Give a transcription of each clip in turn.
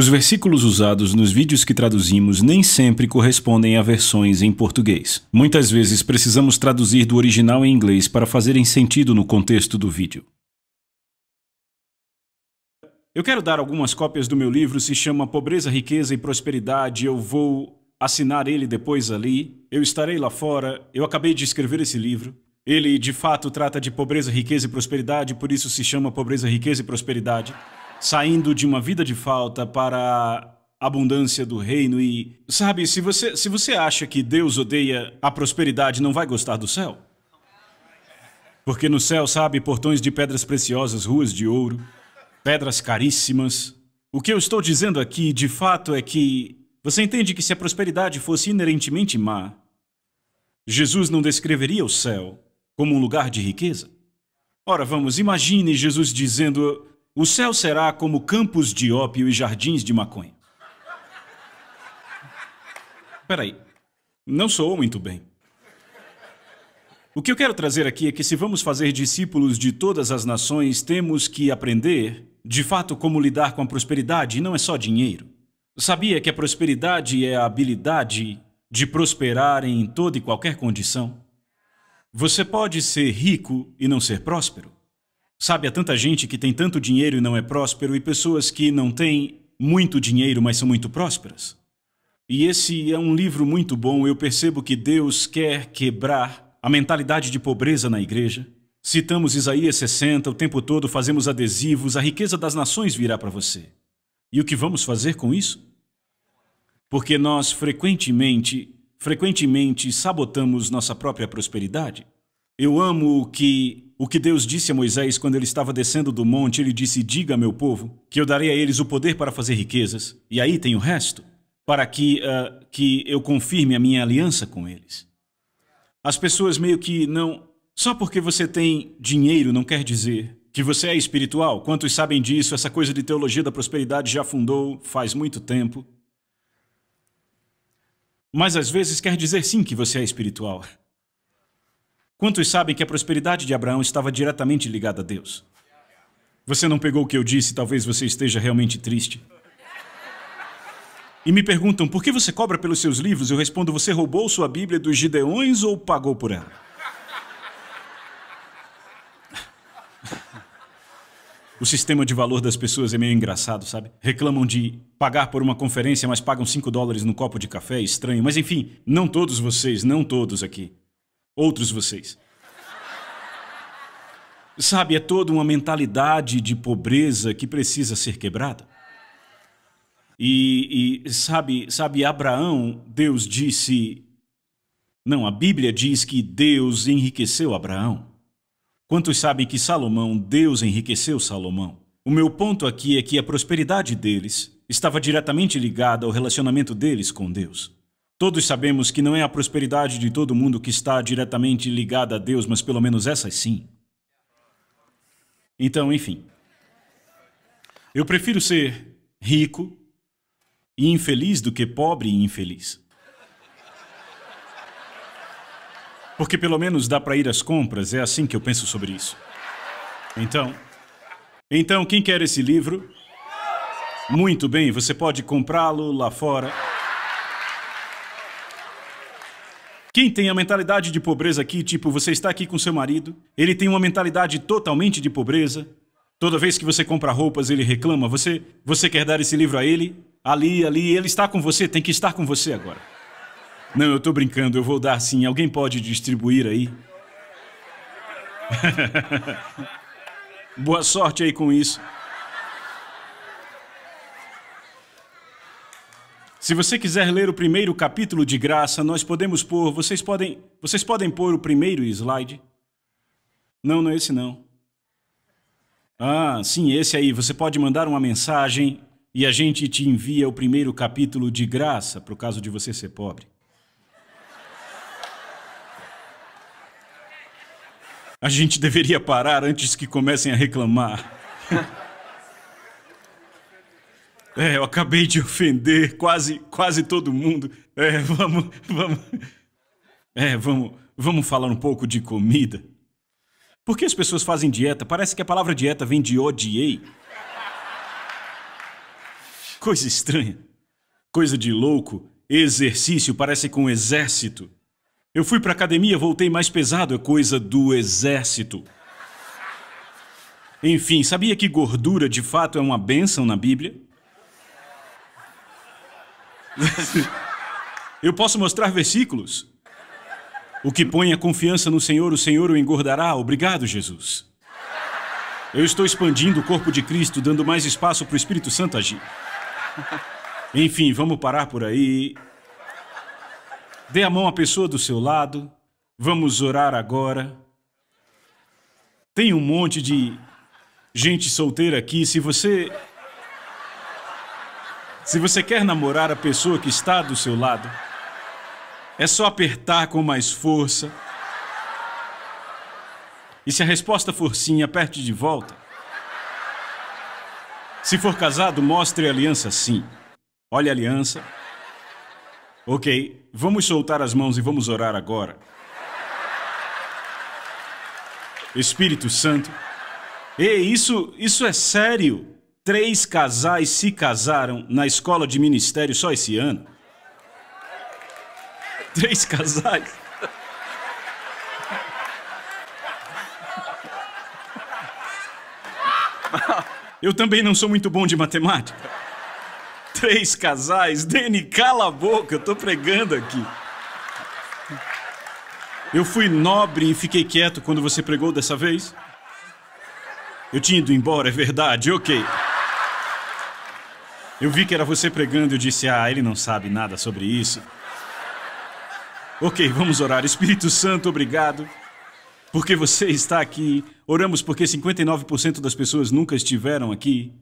Os versículos usados nos vídeos que traduzimos nem sempre correspondem a versões em português. Muitas vezes precisamos traduzir do original em inglês para fazerem sentido no contexto do vídeo. Eu quero dar algumas cópias do meu livro, se chama Pobreza, Riqueza e Prosperidade. Eu vou assinar ele depois ali. Eu estarei lá fora. Eu acabei de escrever esse livro. Ele de fato trata de pobreza, riqueza e prosperidade, por isso se chama Pobreza, Riqueza e Prosperidade saindo de uma vida de falta para a abundância do reino e sabe, se você se você acha que Deus odeia a prosperidade, não vai gostar do céu. Porque no céu, sabe, portões de pedras preciosas, ruas de ouro, pedras caríssimas. O que eu estou dizendo aqui, de fato, é que você entende que se a prosperidade fosse inerentemente má, Jesus não descreveria o céu como um lugar de riqueza? Ora, vamos, imagine Jesus dizendo: o céu será como campos de ópio e jardins de maconha. Peraí, não soou muito bem. O que eu quero trazer aqui é que, se vamos fazer discípulos de todas as nações, temos que aprender, de fato, como lidar com a prosperidade, e não é só dinheiro. Sabia que a prosperidade é a habilidade de prosperar em toda e qualquer condição? Você pode ser rico e não ser próspero? Sabe, há tanta gente que tem tanto dinheiro e não é próspero, e pessoas que não têm muito dinheiro, mas são muito prósperas. E esse é um livro muito bom. Eu percebo que Deus quer quebrar a mentalidade de pobreza na igreja. Citamos Isaías 60 o tempo todo, fazemos adesivos, a riqueza das nações virá para você. E o que vamos fazer com isso? Porque nós frequentemente, frequentemente sabotamos nossa própria prosperidade. Eu amo o que o que Deus disse a Moisés quando ele estava descendo do monte, ele disse: Diga a meu povo que eu darei a eles o poder para fazer riquezas, e aí tem o resto, para que, uh, que eu confirme a minha aliança com eles. As pessoas meio que não. Só porque você tem dinheiro não quer dizer que você é espiritual. Quantos sabem disso? Essa coisa de teologia da prosperidade já fundou faz muito tempo. Mas às vezes quer dizer sim que você é espiritual. Quantos sabem que a prosperidade de Abraão estava diretamente ligada a Deus? Você não pegou o que eu disse, talvez você esteja realmente triste. E me perguntam, por que você cobra pelos seus livros? Eu respondo, você roubou sua Bíblia dos Gideões ou pagou por ela? O sistema de valor das pessoas é meio engraçado, sabe? Reclamam de pagar por uma conferência, mas pagam 5 dólares no copo de café, estranho. Mas enfim, não todos vocês, não todos aqui outros vocês. Sabe, é toda uma mentalidade de pobreza que precisa ser quebrada. E, e, sabe, sabe, Abraão, Deus disse. Não, a Bíblia diz que Deus enriqueceu Abraão. Quantos sabem que Salomão, Deus enriqueceu Salomão? O meu ponto aqui é que a prosperidade deles estava diretamente ligada ao relacionamento deles com Deus. Todos sabemos que não é a prosperidade de todo mundo que está diretamente ligada a Deus, mas pelo menos essas sim. Então, enfim. Eu prefiro ser rico e infeliz do que pobre e infeliz. Porque pelo menos dá para ir às compras, é assim que eu penso sobre isso. Então. Então, quem quer esse livro? Muito bem, você pode comprá-lo lá fora. Quem tem a mentalidade de pobreza aqui, tipo, você está aqui com seu marido, ele tem uma mentalidade totalmente de pobreza. Toda vez que você compra roupas, ele reclama, você, você quer dar esse livro a ele? Ali, ali, ele está com você, tem que estar com você agora. Não, eu estou brincando, eu vou dar sim, alguém pode distribuir aí? Boa sorte aí com isso. Se você quiser ler o primeiro capítulo de graça, nós podemos pôr. Vocês podem, vocês podem pôr o primeiro slide? Não, não é esse não. Ah, sim, esse aí. Você pode mandar uma mensagem e a gente te envia o primeiro capítulo de graça, por caso de você ser pobre. A gente deveria parar antes que comecem a reclamar. É, eu acabei de ofender quase, quase todo mundo. É, vamos, vamos. É, vamos, vamos falar um pouco de comida. Por que as pessoas fazem dieta? Parece que a palavra dieta vem de odiei. Coisa estranha. Coisa de louco. Exercício parece com exército. Eu fui pra academia, voltei mais pesado, é coisa do exército. Enfim, sabia que gordura de fato é uma bênção na Bíblia? Eu posso mostrar versículos. O que põe a confiança no Senhor, o Senhor o engordará. Obrigado, Jesus. Eu estou expandindo o corpo de Cristo, dando mais espaço para o Espírito Santo agir. Enfim, vamos parar por aí. Dê a mão à pessoa do seu lado. Vamos orar agora. Tem um monte de gente solteira aqui. Se você se você quer namorar a pessoa que está do seu lado, é só apertar com mais força. E se a resposta for sim, aperte de volta. Se for casado, mostre a aliança sim. Olhe a aliança. Ok, vamos soltar as mãos e vamos orar agora. Espírito Santo. Ei, isso, isso é sério três casais se casaram na escola de ministério só esse ano. Três casais. Eu também não sou muito bom de matemática. Três casais, Dani, cala a boca, eu tô pregando aqui. Eu fui nobre e fiquei quieto quando você pregou dessa vez. Eu tinha ido embora, é verdade, ok. Eu vi que era você pregando e eu disse: Ah, ele não sabe nada sobre isso. Ok, vamos orar. Espírito Santo, obrigado. Porque você está aqui. Oramos porque 59% das pessoas nunca estiveram aqui.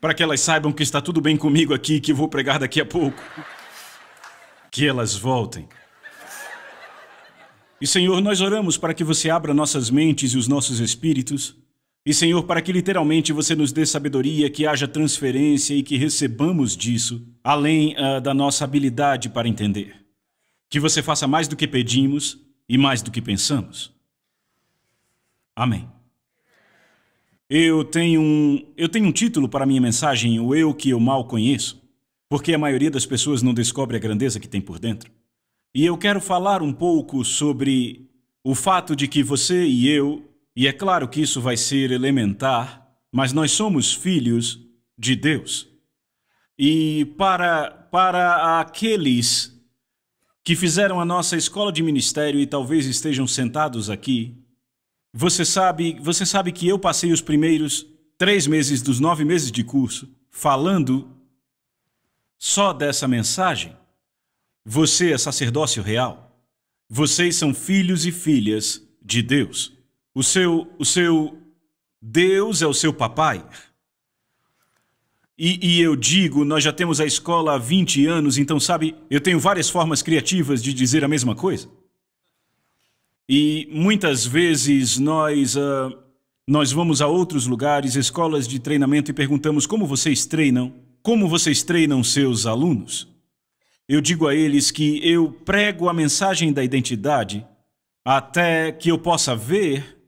Para que elas saibam que está tudo bem comigo aqui, que vou pregar daqui a pouco. Que elas voltem. E Senhor, nós oramos para que você abra nossas mentes e os nossos espíritos e, Senhor, para que literalmente você nos dê sabedoria, que haja transferência e que recebamos disso, além uh, da nossa habilidade para entender. Que você faça mais do que pedimos e mais do que pensamos. Amém. Eu tenho um, eu tenho um título para minha mensagem, o eu que eu mal conheço, porque a maioria das pessoas não descobre a grandeza que tem por dentro. E eu quero falar um pouco sobre o fato de que você e eu e é claro que isso vai ser elementar, mas nós somos filhos de Deus. E para, para aqueles que fizeram a nossa escola de ministério e talvez estejam sentados aqui, você sabe, você sabe que eu passei os primeiros três meses dos nove meses de curso falando só dessa mensagem. Você é sacerdócio real. Vocês são filhos e filhas de Deus. O seu, o seu Deus é o seu papai? E, e, eu digo, nós já temos a escola há 20 anos, então, sabe, eu tenho várias formas criativas de dizer a mesma coisa. E muitas vezes nós, uh, nós vamos a outros lugares, escolas de treinamento, e perguntamos como vocês treinam, como vocês treinam seus alunos. Eu digo a eles que eu prego a mensagem da identidade até que eu possa ver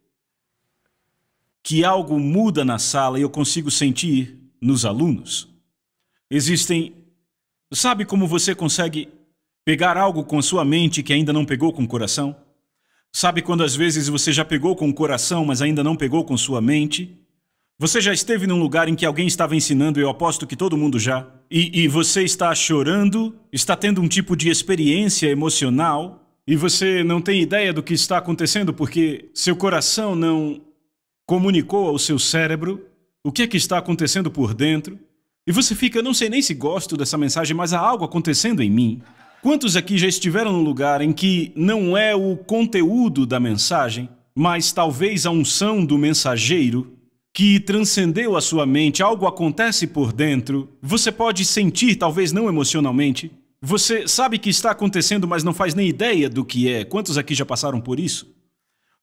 que algo muda na sala e eu consigo sentir nos alunos? Existem. Sabe como você consegue pegar algo com a sua mente que ainda não pegou com o coração? Sabe quando às vezes você já pegou com o coração, mas ainda não pegou com sua mente? Você já esteve num lugar em que alguém estava ensinando, eu aposto que todo mundo já, e, e você está chorando, está tendo um tipo de experiência emocional, e você não tem ideia do que está acontecendo porque seu coração não comunicou ao seu cérebro o que é que está acontecendo por dentro, e você fica, não sei nem se gosto dessa mensagem, mas há algo acontecendo em mim. Quantos aqui já estiveram num lugar em que não é o conteúdo da mensagem, mas talvez a unção do mensageiro que transcendeu a sua mente, algo acontece por dentro, você pode sentir, talvez não emocionalmente, você sabe que está acontecendo, mas não faz nem ideia do que é. Quantos aqui já passaram por isso?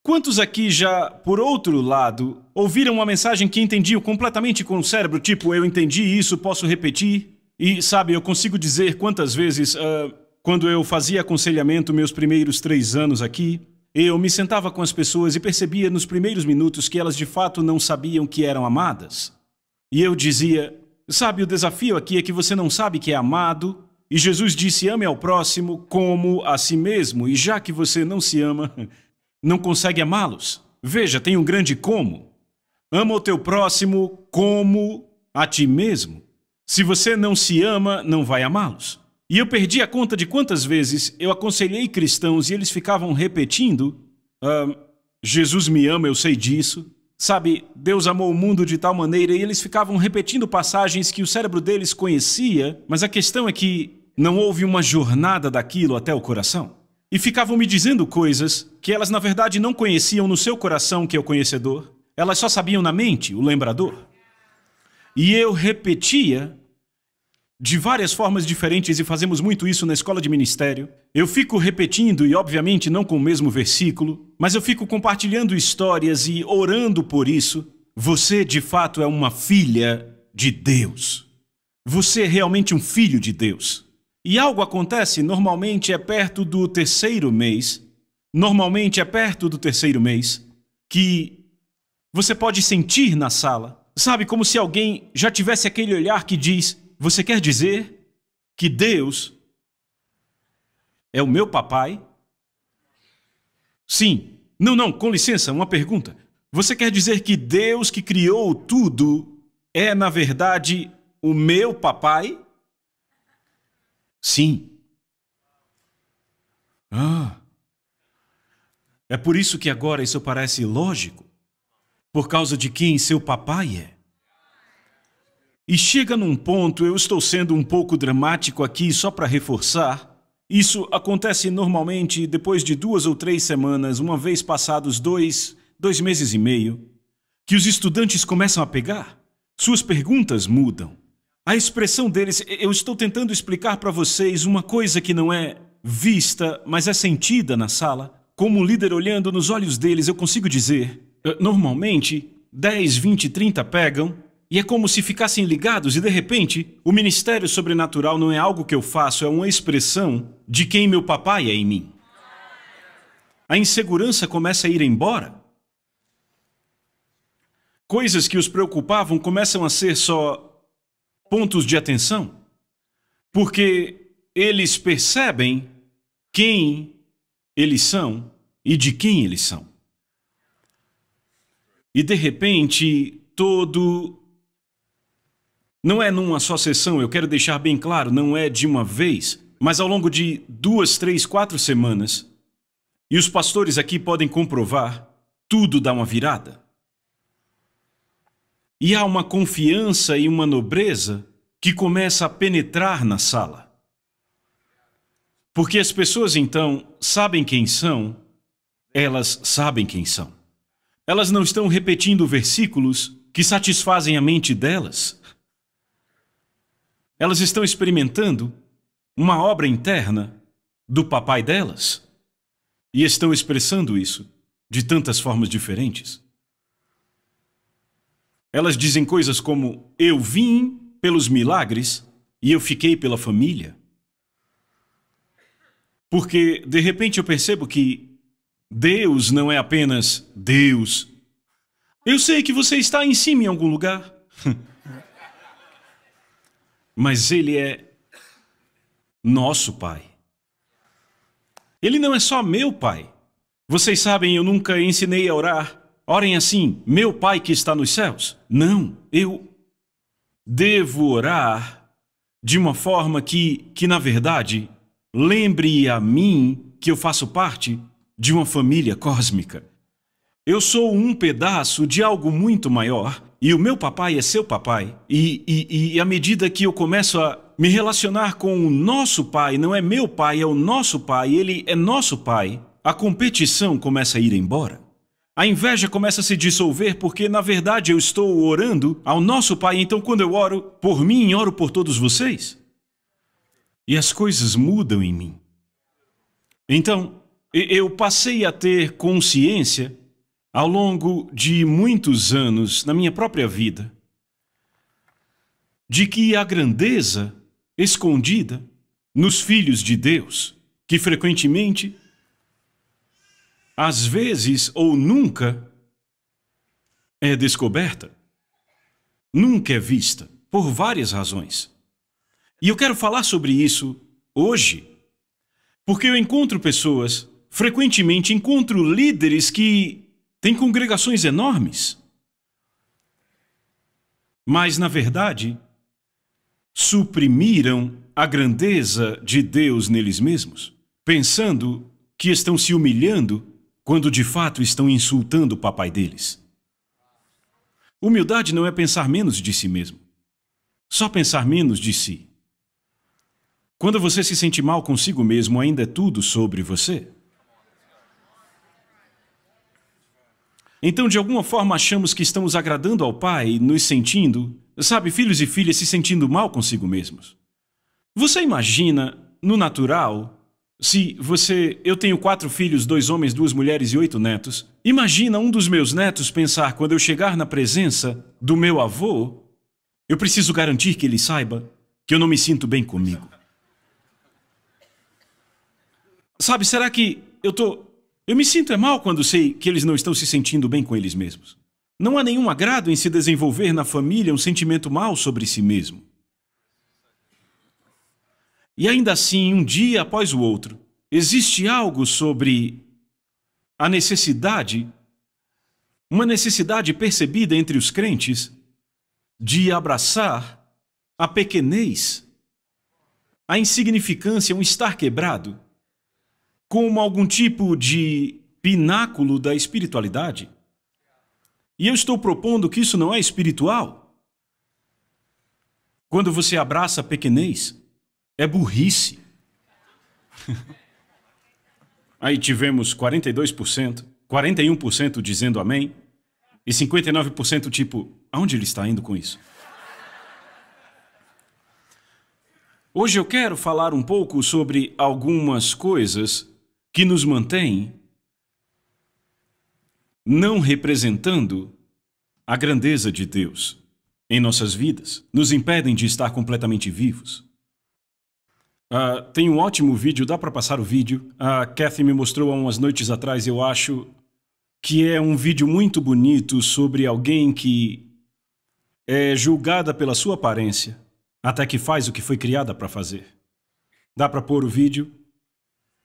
Quantos aqui já, por outro lado, ouviram uma mensagem que entendiam completamente com o cérebro, tipo, eu entendi isso, posso repetir? E, sabe, eu consigo dizer quantas vezes, uh, quando eu fazia aconselhamento meus primeiros três anos aqui, eu me sentava com as pessoas e percebia nos primeiros minutos que elas de fato não sabiam que eram amadas. E eu dizia, sabe, o desafio aqui é que você não sabe que é amado, e Jesus disse: ame ao próximo como a si mesmo, e já que você não se ama. Não consegue amá-los? Veja, tem um grande como. Ama o teu próximo como a ti mesmo. Se você não se ama, não vai amá-los. E eu perdi a conta de quantas vezes eu aconselhei cristãos e eles ficavam repetindo: ah, Jesus me ama, eu sei disso. Sabe, Deus amou o mundo de tal maneira e eles ficavam repetindo passagens que o cérebro deles conhecia, mas a questão é que não houve uma jornada daquilo até o coração e ficavam me dizendo coisas que elas na verdade não conheciam no seu coração, que é o conhecedor, elas só sabiam na mente, o lembrador. E eu repetia de várias formas diferentes e fazemos muito isso na escola de ministério. Eu fico repetindo, e obviamente não com o mesmo versículo, mas eu fico compartilhando histórias e orando por isso. Você de fato é uma filha de Deus. Você é realmente um filho de Deus. E algo acontece, normalmente é perto do terceiro mês, normalmente é perto do terceiro mês, que você pode sentir na sala, sabe, como se alguém já tivesse aquele olhar que diz: Você quer dizer que Deus é o meu papai? Sim. Não, não, com licença, uma pergunta. Você quer dizer que Deus que criou tudo é, na verdade, o meu papai? Sim. Ah. É por isso que agora isso parece lógico, por causa de quem seu papai é. E chega num ponto, eu estou sendo um pouco dramático aqui só para reforçar. Isso acontece normalmente depois de duas ou três semanas, uma vez passados dois, dois meses e meio, que os estudantes começam a pegar. Suas perguntas mudam. A expressão deles, eu estou tentando explicar para vocês uma coisa que não é vista, mas é sentida na sala. Como líder olhando nos olhos deles, eu consigo dizer: eh, normalmente, 10, 20, 30 pegam, e é como se ficassem ligados, e de repente, o ministério sobrenatural não é algo que eu faço, é uma expressão de quem meu papai é em mim. A insegurança começa a ir embora. Coisas que os preocupavam começam a ser só pontos de atenção, porque eles percebem quem eles são e de quem eles são. E de repente, todo. Não é numa só sessão, eu quero deixar bem claro, não é de uma vez, mas ao longo de duas, três, quatro semanas, e os pastores aqui podem comprovar, tudo dá uma virada e há uma confiança e uma nobreza que começa a penetrar na sala. Porque as pessoas então sabem quem são, elas sabem quem são. Elas não estão repetindo versículos que satisfazem a mente delas. Elas estão experimentando uma obra interna do papai delas e estão expressando isso de tantas formas diferentes. Elas dizem coisas como: Eu vim pelos milagres e eu fiquei pela família. Porque, de repente, eu percebo que Deus não é apenas Deus. Eu sei que você está em cima em algum lugar, mas Ele é nosso Pai. Ele não é só meu Pai. Vocês sabem, eu nunca ensinei a orar Orem assim, meu Pai que está nos céus. Não, eu devo orar de uma forma que, que na verdade, lembre a mim que eu faço parte de uma família cósmica. Eu sou um pedaço de algo muito maior e o meu papai é seu papai. E, e, e à medida que eu começo a me relacionar com o nosso pai, não é meu pai, é o nosso pai, ele é nosso pai, a competição começa a ir embora. A inveja começa a se dissolver porque, na verdade, eu estou orando ao nosso Pai, então quando eu oro por mim, oro por todos vocês. E as coisas mudam em mim. Então, eu passei a ter consciência ao longo de muitos anos na minha própria vida de que a grandeza escondida nos filhos de Deus, que frequentemente às vezes ou nunca, é descoberta, nunca é vista, por várias razões. E eu quero falar sobre isso hoje, porque eu encontro pessoas, frequentemente encontro líderes que têm congregações enormes, mas na verdade suprimiram a grandeza de Deus neles mesmos, pensando que estão se humilhando quando de fato estão insultando o papai deles. Humildade não é pensar menos de si mesmo, só pensar menos de si. Quando você se sente mal consigo mesmo, ainda é tudo sobre você. Então, de alguma forma, achamos que estamos agradando ao Pai, nos sentindo, sabe, filhos e filhas se sentindo mal consigo mesmos. Você imagina, no natural, se você. Eu tenho quatro filhos, dois homens, duas mulheres e oito netos. Imagina um dos meus netos pensar quando eu chegar na presença do meu avô, eu preciso garantir que ele saiba que eu não me sinto bem comigo. Sabe, será que eu tô. Eu me sinto é mal quando sei que eles não estão se sentindo bem com eles mesmos. Não há nenhum agrado em se desenvolver na família um sentimento mal sobre si mesmo. E ainda assim, um dia após o outro, existe algo sobre a necessidade, uma necessidade percebida entre os crentes de abraçar a pequenez, a insignificância, um estar quebrado, como algum tipo de pináculo da espiritualidade. E eu estou propondo que isso não é espiritual. Quando você abraça a pequenez, é burrice. Aí tivemos 42%, 41% dizendo amém e 59% tipo, aonde ele está indo com isso? Hoje eu quero falar um pouco sobre algumas coisas que nos mantêm não representando a grandeza de Deus em nossas vidas, nos impedem de estar completamente vivos. Uh, tem um ótimo vídeo, dá para passar o vídeo. A ah, Kathy me mostrou há umas noites atrás, eu acho, que é um vídeo muito bonito sobre alguém que é julgada pela sua aparência, até que faz o que foi criada para fazer. Dá para pôr o vídeo?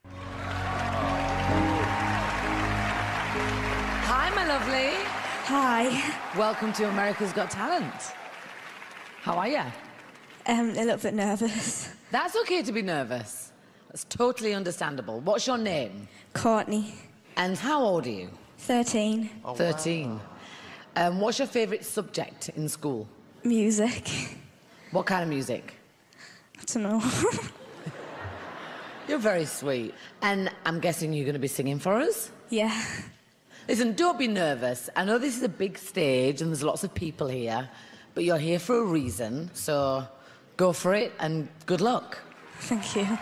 Hi, my lovely. Hi. Welcome to America's Got Talent. How are you? Um, a little bit nervous. That's okay to be nervous. That's totally understandable. What's your name? Courtney. And how old are you? 13. Oh, 13. Wow. Um, what's your favourite subject in school? Music. What kind of music? I don't know. you're very sweet. And I'm guessing you're going to be singing for us? Yeah. Listen, don't be nervous. I know this is a big stage and there's lots of people here, but you're here for a reason, so go for it and good luck. Thank you.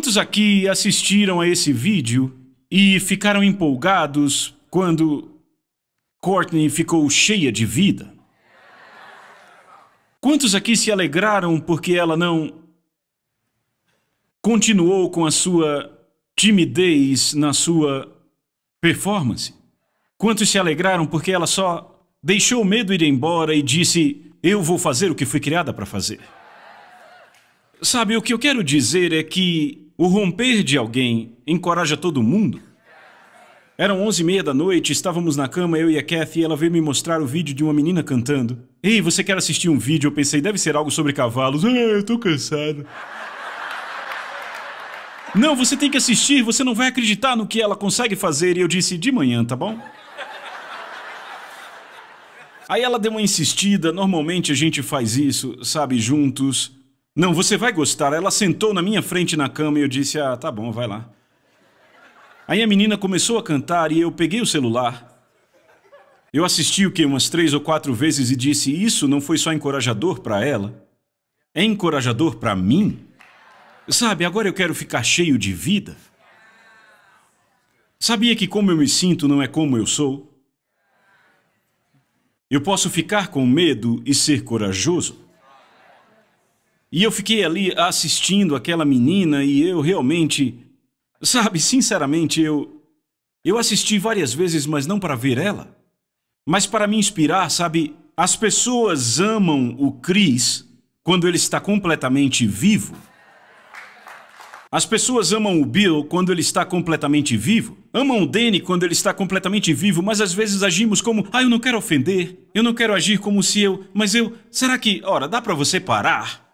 Quantos aqui assistiram a esse vídeo e ficaram empolgados quando Courtney ficou cheia de vida? Quantos aqui se alegraram porque ela não continuou com a sua timidez na sua performance? Quantos se alegraram porque ela só deixou o medo ir embora e disse: Eu vou fazer o que fui criada para fazer? Sabe, o que eu quero dizer é que o romper de alguém encoraja todo mundo? Eram onze e meia da noite, estávamos na cama, eu e a Kathy, e ela veio me mostrar o vídeo de uma menina cantando. Ei, você quer assistir um vídeo? Eu pensei, deve ser algo sobre cavalos. Ah, eu tô cansado. Não, você tem que assistir, você não vai acreditar no que ela consegue fazer. E eu disse, de manhã, tá bom? Aí ela deu uma insistida, normalmente a gente faz isso, sabe, juntos. Não, você vai gostar. Ela sentou na minha frente na cama e eu disse: Ah, tá bom, vai lá. Aí a menina começou a cantar e eu peguei o celular. Eu assisti o que umas três ou quatro vezes e disse: Isso não foi só encorajador para ela? É encorajador para mim? Sabe, agora eu quero ficar cheio de vida. Sabia que como eu me sinto não é como eu sou? Eu posso ficar com medo e ser corajoso? E eu fiquei ali assistindo aquela menina e eu realmente, sabe, sinceramente, eu eu assisti várias vezes, mas não para ver ela, mas para me inspirar, sabe? As pessoas amam o Chris quando ele está completamente vivo. As pessoas amam o Bill quando ele está completamente vivo, amam o Danny quando ele está completamente vivo, mas às vezes agimos como, ah, eu não quero ofender, eu não quero agir como se eu, mas eu, será que, ora, dá para você parar?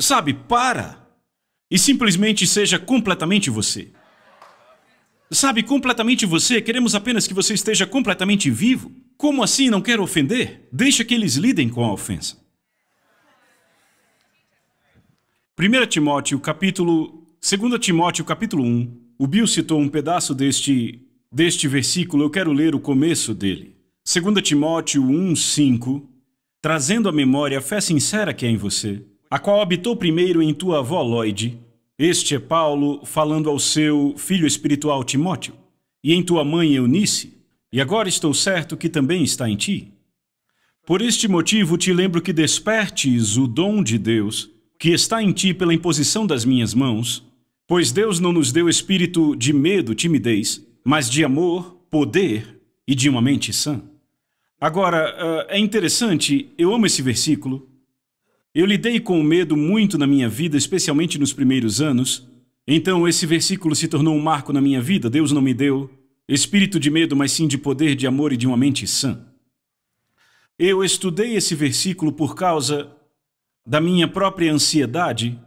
Sabe, para e simplesmente seja completamente você. Sabe, completamente você, queremos apenas que você esteja completamente vivo. Como assim não quero ofender? Deixa que eles lidem com a ofensa. 1 Timóteo, capítulo. 2 Timóteo, capítulo 1. O Bill citou um pedaço deste, deste versículo, eu quero ler o começo dele. 2 Timóteo 1, 5. Trazendo à memória a fé sincera que é em você, a qual habitou primeiro em tua avó Lloyd. Este é Paulo falando ao seu filho espiritual Timóteo, e em tua mãe Eunice, e agora estou certo que também está em ti. Por este motivo te lembro que despertes o dom de Deus, que está em ti pela imposição das minhas mãos, pois Deus não nos deu espírito de medo, timidez, mas de amor, poder e de uma mente sã. Agora, ah, é interessante, eu amo esse versículo, eu lidei com o medo muito na minha vida, especialmente nos primeiros anos. Então esse versículo se tornou um marco na minha vida. Deus não me deu espírito de medo, mas sim de poder, de amor e de uma mente sã. Eu estudei esse versículo por causa da minha própria ansiedade.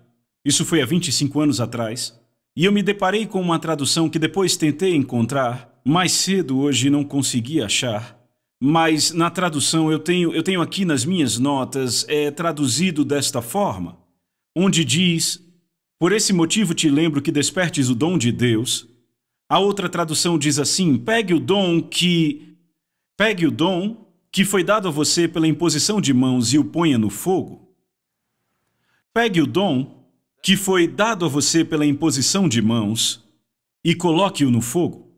Isso foi há 25 anos atrás. E eu me deparei com uma tradução que depois tentei encontrar, mais cedo hoje não consegui achar mas na tradução eu tenho, eu tenho aqui nas minhas notas é, traduzido desta forma, onde diz: Por esse motivo te lembro que despertes o dom de Deus. A outra tradução diz assim: Pegue o dom que pegue o dom que foi dado a você pela imposição de mãos e o ponha no fogo. Pegue o dom que foi dado a você pela imposição de mãos e coloque-o no fogo.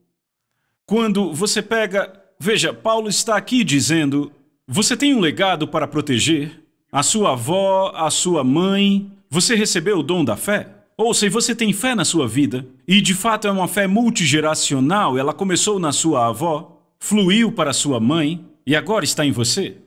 Quando você pega Veja, Paulo está aqui dizendo: você tem um legado para proteger? A sua avó, a sua mãe, você recebeu o dom da fé? Ou se você tem fé na sua vida, e de fato é uma fé multigeracional, ela começou na sua avó, fluiu para sua mãe e agora está em você.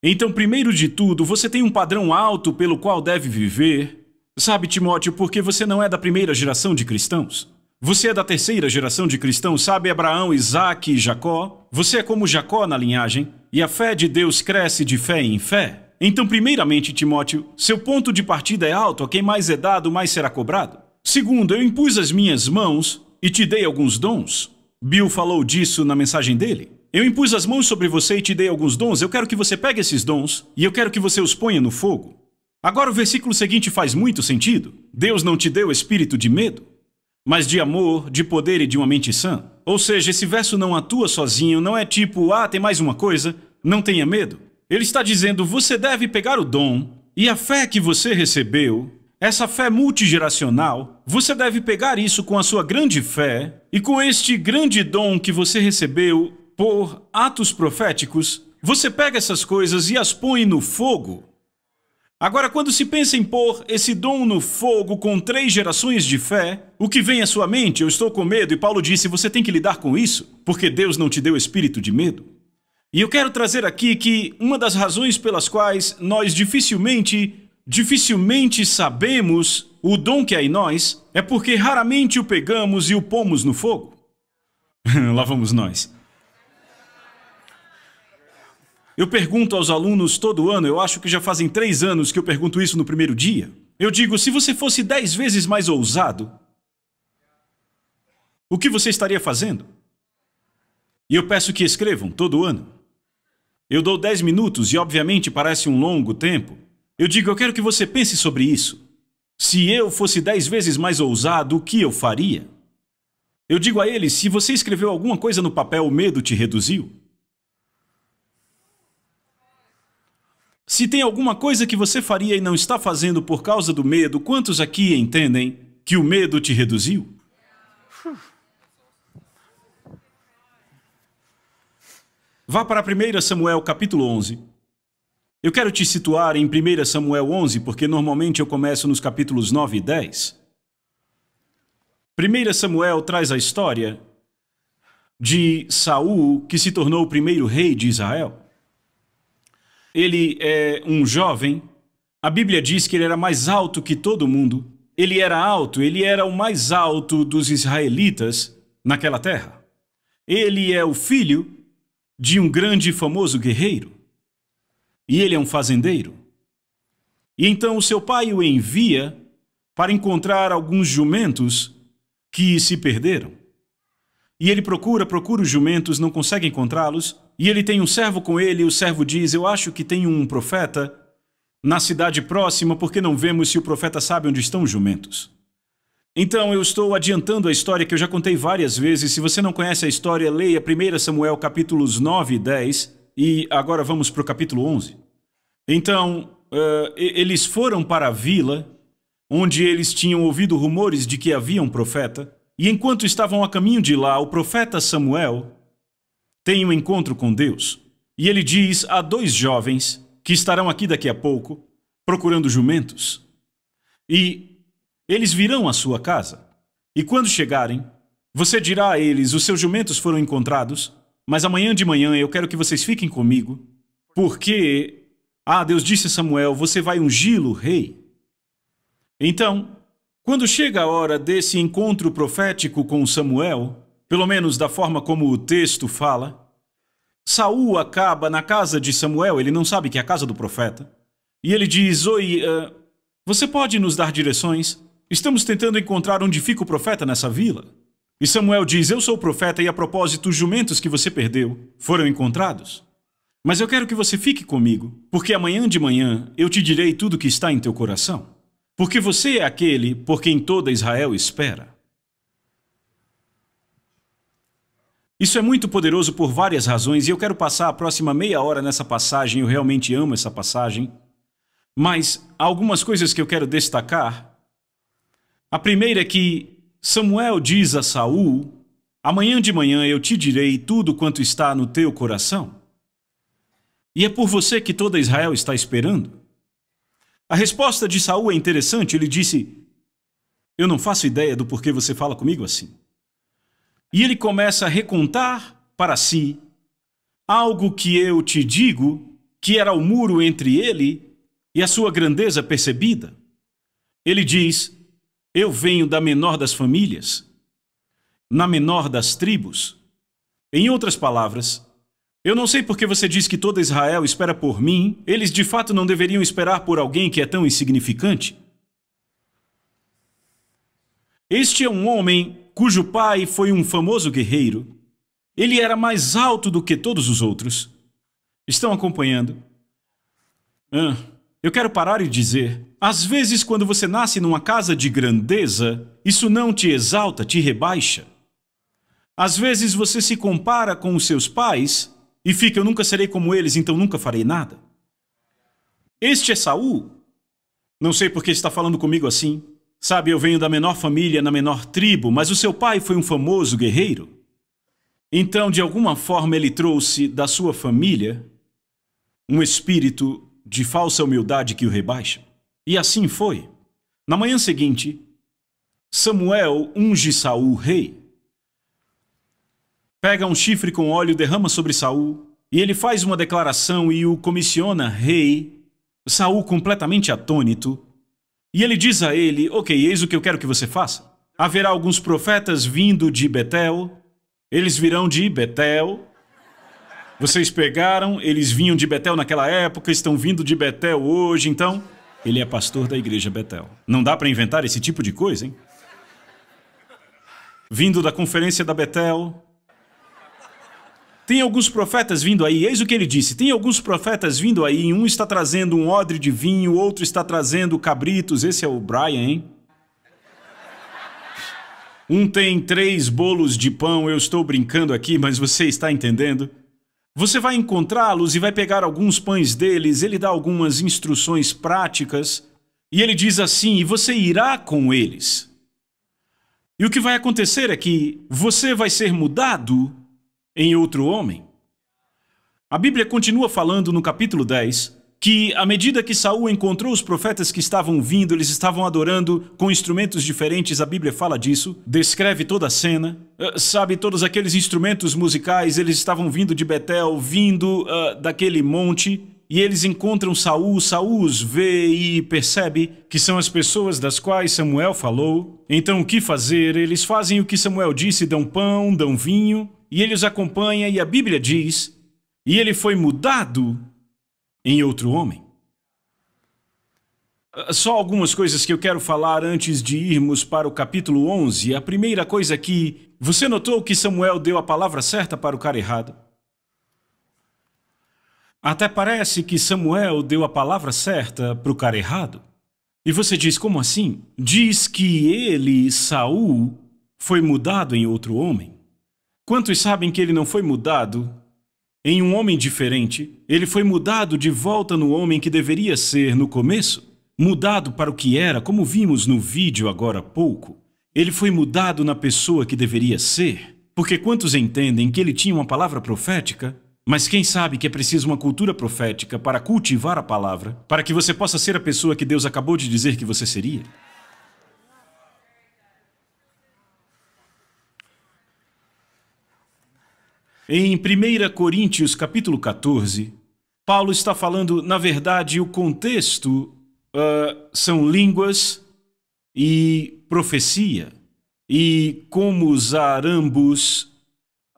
Então, primeiro de tudo, você tem um padrão alto pelo qual deve viver. Sabe, Timóteo, porque você não é da primeira geração de cristãos. Você é da terceira geração de cristãos, sabe Abraão, Isaac e Jacó? Você é como Jacó na linhagem, e a fé de Deus cresce de fé em fé? Então, primeiramente, Timóteo, seu ponto de partida é alto, a quem mais é dado, mais será cobrado. Segundo, eu impus as minhas mãos e te dei alguns dons. Bill falou disso na mensagem dele. Eu impus as mãos sobre você e te dei alguns dons. Eu quero que você pegue esses dons e eu quero que você os ponha no fogo. Agora, o versículo seguinte faz muito sentido. Deus não te deu espírito de medo, mas de amor, de poder e de uma mente sã. Ou seja, esse verso não atua sozinho, não é tipo, ah, tem mais uma coisa, não tenha medo. Ele está dizendo, você deve pegar o dom e a fé que você recebeu, essa fé multigeracional, você deve pegar isso com a sua grande fé e com este grande dom que você recebeu por atos proféticos, você pega essas coisas e as põe no fogo Agora, quando se pensa em pôr esse dom no fogo com três gerações de fé, o que vem à sua mente? Eu estou com medo, e Paulo disse: você tem que lidar com isso, porque Deus não te deu espírito de medo. E eu quero trazer aqui que uma das razões pelas quais nós dificilmente, dificilmente sabemos o dom que há em nós é porque raramente o pegamos e o pomos no fogo. Lá vamos nós. Eu pergunto aos alunos todo ano, eu acho que já fazem três anos que eu pergunto isso no primeiro dia. Eu digo: se você fosse dez vezes mais ousado, o que você estaria fazendo? E eu peço que escrevam todo ano. Eu dou dez minutos e, obviamente, parece um longo tempo. Eu digo: eu quero que você pense sobre isso. Se eu fosse dez vezes mais ousado, o que eu faria? Eu digo a eles: se você escreveu alguma coisa no papel, o medo te reduziu? Se tem alguma coisa que você faria e não está fazendo por causa do medo, quantos aqui entendem que o medo te reduziu? Vá para 1 Samuel capítulo 11. Eu quero te situar em 1 Samuel 11, porque normalmente eu começo nos capítulos 9 e 10. 1 Samuel traz a história de Saul, que se tornou o primeiro rei de Israel. Ele é um jovem. A Bíblia diz que ele era mais alto que todo mundo. Ele era alto, ele era o mais alto dos israelitas naquela terra. Ele é o filho de um grande e famoso guerreiro. E ele é um fazendeiro. E então o seu pai o envia para encontrar alguns jumentos que se perderam. E ele procura, procura os jumentos, não consegue encontrá-los, e ele tem um servo com ele, e o servo diz: Eu acho que tem um profeta na cidade próxima, porque não vemos se o profeta sabe onde estão os jumentos. Então eu estou adiantando a história que eu já contei várias vezes. Se você não conhece a história, leia 1 Samuel capítulos 9 e 10, e agora vamos para o capítulo 11. Então, uh, eles foram para a vila, onde eles tinham ouvido rumores de que havia um profeta, e enquanto estavam a caminho de lá, o profeta Samuel tem um encontro com Deus e ele diz a dois jovens que estarão aqui daqui a pouco procurando jumentos. E eles virão à sua casa. E quando chegarem, você dirá a eles: Os seus jumentos foram encontrados, mas amanhã de manhã eu quero que vocês fiquem comigo, porque. Ah, Deus disse a Samuel: Você vai ungí-lo rei. Então, quando chega a hora desse encontro profético com Samuel, pelo menos da forma como o texto fala. Saul acaba na casa de Samuel, ele não sabe que é a casa do profeta. E ele diz: Oi, uh, você pode nos dar direções? Estamos tentando encontrar onde fica o profeta nessa vila. E Samuel diz: Eu sou o profeta, e a propósito, os jumentos que você perdeu foram encontrados. Mas eu quero que você fique comigo, porque amanhã de manhã eu te direi tudo o que está em teu coração. Porque você é aquele por quem toda Israel espera. Isso é muito poderoso por várias razões e eu quero passar a próxima meia hora nessa passagem, eu realmente amo essa passagem. Mas há algumas coisas que eu quero destacar. A primeira é que Samuel diz a Saul: Amanhã de manhã eu te direi tudo quanto está no teu coração. E é por você que toda Israel está esperando. A resposta de Saul é interessante, ele disse: Eu não faço ideia do porquê você fala comigo assim. E ele começa a recontar para si algo que eu te digo, que era o muro entre ele e a sua grandeza percebida. Ele diz: Eu venho da menor das famílias, na menor das tribos. Em outras palavras, eu não sei porque você diz que toda Israel espera por mim, eles de fato não deveriam esperar por alguém que é tão insignificante. Este é um homem cujo pai foi um famoso guerreiro, ele era mais alto do que todos os outros. Estão acompanhando? Ah, eu quero parar e dizer: às vezes, quando você nasce numa casa de grandeza, isso não te exalta, te rebaixa. Às vezes você se compara com os seus pais e fica: eu nunca serei como eles, então nunca farei nada. Este é Saul. Não sei por que está falando comigo assim. Sabe, eu venho da menor família, na menor tribo, mas o seu pai foi um famoso guerreiro. Então, de alguma forma, ele trouxe da sua família um espírito de falsa humildade que o rebaixa. E assim foi. Na manhã seguinte, Samuel unge Saul rei. Pega um chifre com óleo, derrama sobre Saul, e ele faz uma declaração e o comissiona rei. Saul, completamente atônito, e ele diz a ele: Ok, eis o que eu quero que você faça. Haverá alguns profetas vindo de Betel, eles virão de Betel. Vocês pegaram, eles vinham de Betel naquela época, estão vindo de Betel hoje, então. Ele é pastor da igreja Betel. Não dá para inventar esse tipo de coisa, hein? Vindo da conferência da Betel, tem alguns profetas vindo aí, eis o que ele disse: tem alguns profetas vindo aí, um está trazendo um odre de vinho, outro está trazendo cabritos. Esse é o Brian, hein? Um tem três bolos de pão, eu estou brincando aqui, mas você está entendendo? Você vai encontrá-los e vai pegar alguns pães deles, ele dá algumas instruções práticas, e ele diz assim: e você irá com eles. E o que vai acontecer é que você vai ser mudado em outro homem? A Bíblia continua falando no capítulo 10 que, à medida que Saul encontrou os profetas que estavam vindo, eles estavam adorando com instrumentos diferentes, a Bíblia fala disso, descreve toda a cena. Ah, sabe, todos aqueles instrumentos musicais, eles estavam vindo de Betel, vindo uh, daquele monte, e eles encontram Saul, Saul os vê e percebe que são as pessoas das quais Samuel falou. Então o que fazer? Eles fazem o que Samuel disse, dão pão, dão vinho, e ele os acompanha, e a Bíblia diz: e ele foi mudado em outro homem. Ah, só algumas coisas que eu quero falar antes de irmos para o capítulo 11. A primeira coisa que você notou que Samuel deu a palavra certa para o cara errado? Até parece que Samuel deu a palavra certa para o cara errado. E você diz, como assim? Diz que ele, Saul, foi mudado em outro homem. Quantos sabem que ele não foi mudado em um homem diferente? Ele foi mudado de volta no homem que deveria ser no começo? Mudado para o que era, como vimos no vídeo agora há pouco. Ele foi mudado na pessoa que deveria ser? Porque quantos entendem que ele tinha uma palavra profética? Mas quem sabe que é preciso uma cultura profética para cultivar a palavra, para que você possa ser a pessoa que Deus acabou de dizer que você seria? Em 1 Coríntios capítulo 14, Paulo está falando, na verdade, o contexto uh, são línguas e profecia e como usar ambos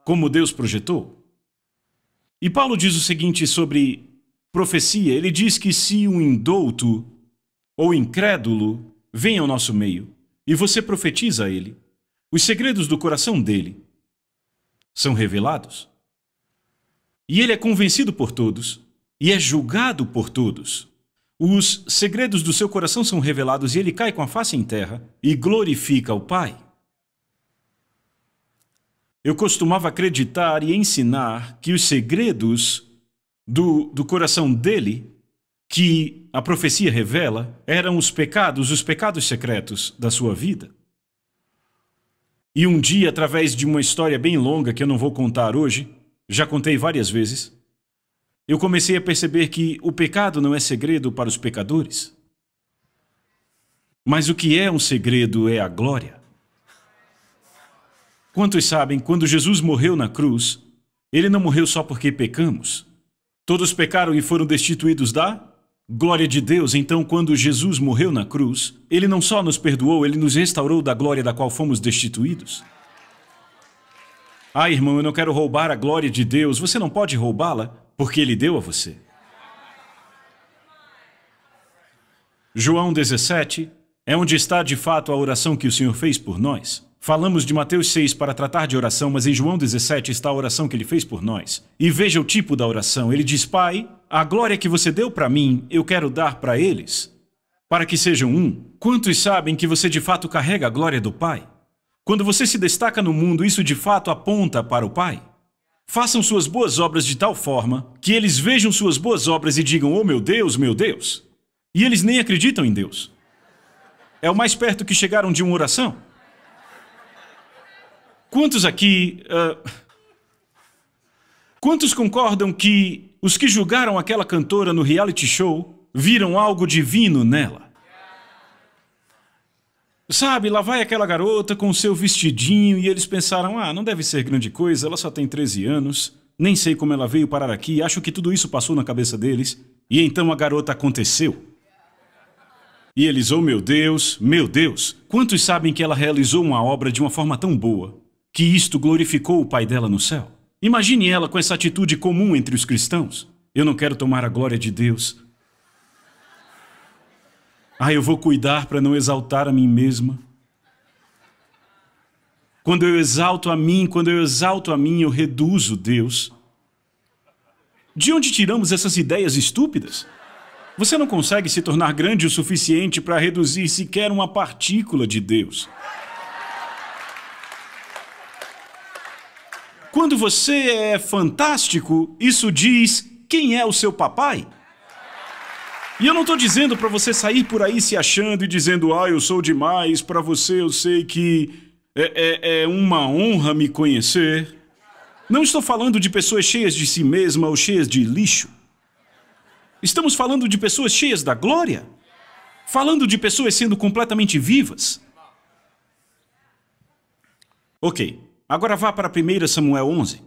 como Deus projetou. E Paulo diz o seguinte sobre profecia: ele diz que se um indouto ou incrédulo vem ao nosso meio e você profetiza a ele, os segredos do coração dele são revelados. E ele é convencido por todos e é julgado por todos. Os segredos do seu coração são revelados e ele cai com a face em terra e glorifica o Pai. Eu costumava acreditar e ensinar que os segredos do, do coração dele, que a profecia revela, eram os pecados, os pecados secretos da sua vida. E um dia, através de uma história bem longa que eu não vou contar hoje, já contei várias vezes, eu comecei a perceber que o pecado não é segredo para os pecadores. Mas o que é um segredo é a glória. Quantos sabem, quando Jesus morreu na cruz, ele não morreu só porque pecamos. Todos pecaram e foram destituídos da Glória de Deus, então, quando Jesus morreu na cruz, ele não só nos perdoou, ele nos restaurou da glória da qual fomos destituídos. Ah, irmão, eu não quero roubar a glória de Deus. Você não pode roubá-la, porque ele deu a você. João 17 é onde está de fato a oração que o Senhor fez por nós. Falamos de Mateus 6 para tratar de oração, mas em João 17 está a oração que ele fez por nós. E veja o tipo da oração. Ele diz: Pai, a glória que você deu para mim, eu quero dar para eles, para que sejam um. Quantos sabem que você de fato carrega a glória do Pai? Quando você se destaca no mundo, isso de fato aponta para o Pai? Façam suas boas obras de tal forma que eles vejam suas boas obras e digam: Oh meu Deus, meu Deus! E eles nem acreditam em Deus. É o mais perto que chegaram de uma oração. Quantos aqui. Uh... Quantos concordam que os que julgaram aquela cantora no reality show viram algo divino nela. Sabe, lá vai aquela garota com seu vestidinho e eles pensaram: ah, não deve ser grande coisa, ela só tem 13 anos, nem sei como ela veio parar aqui, acho que tudo isso passou na cabeça deles. E então a garota aconteceu. E eles, oh meu Deus, meu Deus, quantos sabem que ela realizou uma obra de uma forma tão boa que isto glorificou o Pai dela no céu? Imagine ela com essa atitude comum entre os cristãos. Eu não quero tomar a glória de Deus. Ah, eu vou cuidar para não exaltar a mim mesma. Quando eu exalto a mim, quando eu exalto a mim, eu reduzo Deus. De onde tiramos essas ideias estúpidas? Você não consegue se tornar grande o suficiente para reduzir sequer uma partícula de Deus. Quando você é fantástico, isso diz quem é o seu papai? E eu não estou dizendo para você sair por aí se achando e dizendo, ah, eu sou demais, para você eu sei que é, é, é uma honra me conhecer. Não estou falando de pessoas cheias de si mesma ou cheias de lixo. Estamos falando de pessoas cheias da glória. Falando de pessoas sendo completamente vivas. Ok, Agora vá para 1 Samuel 11.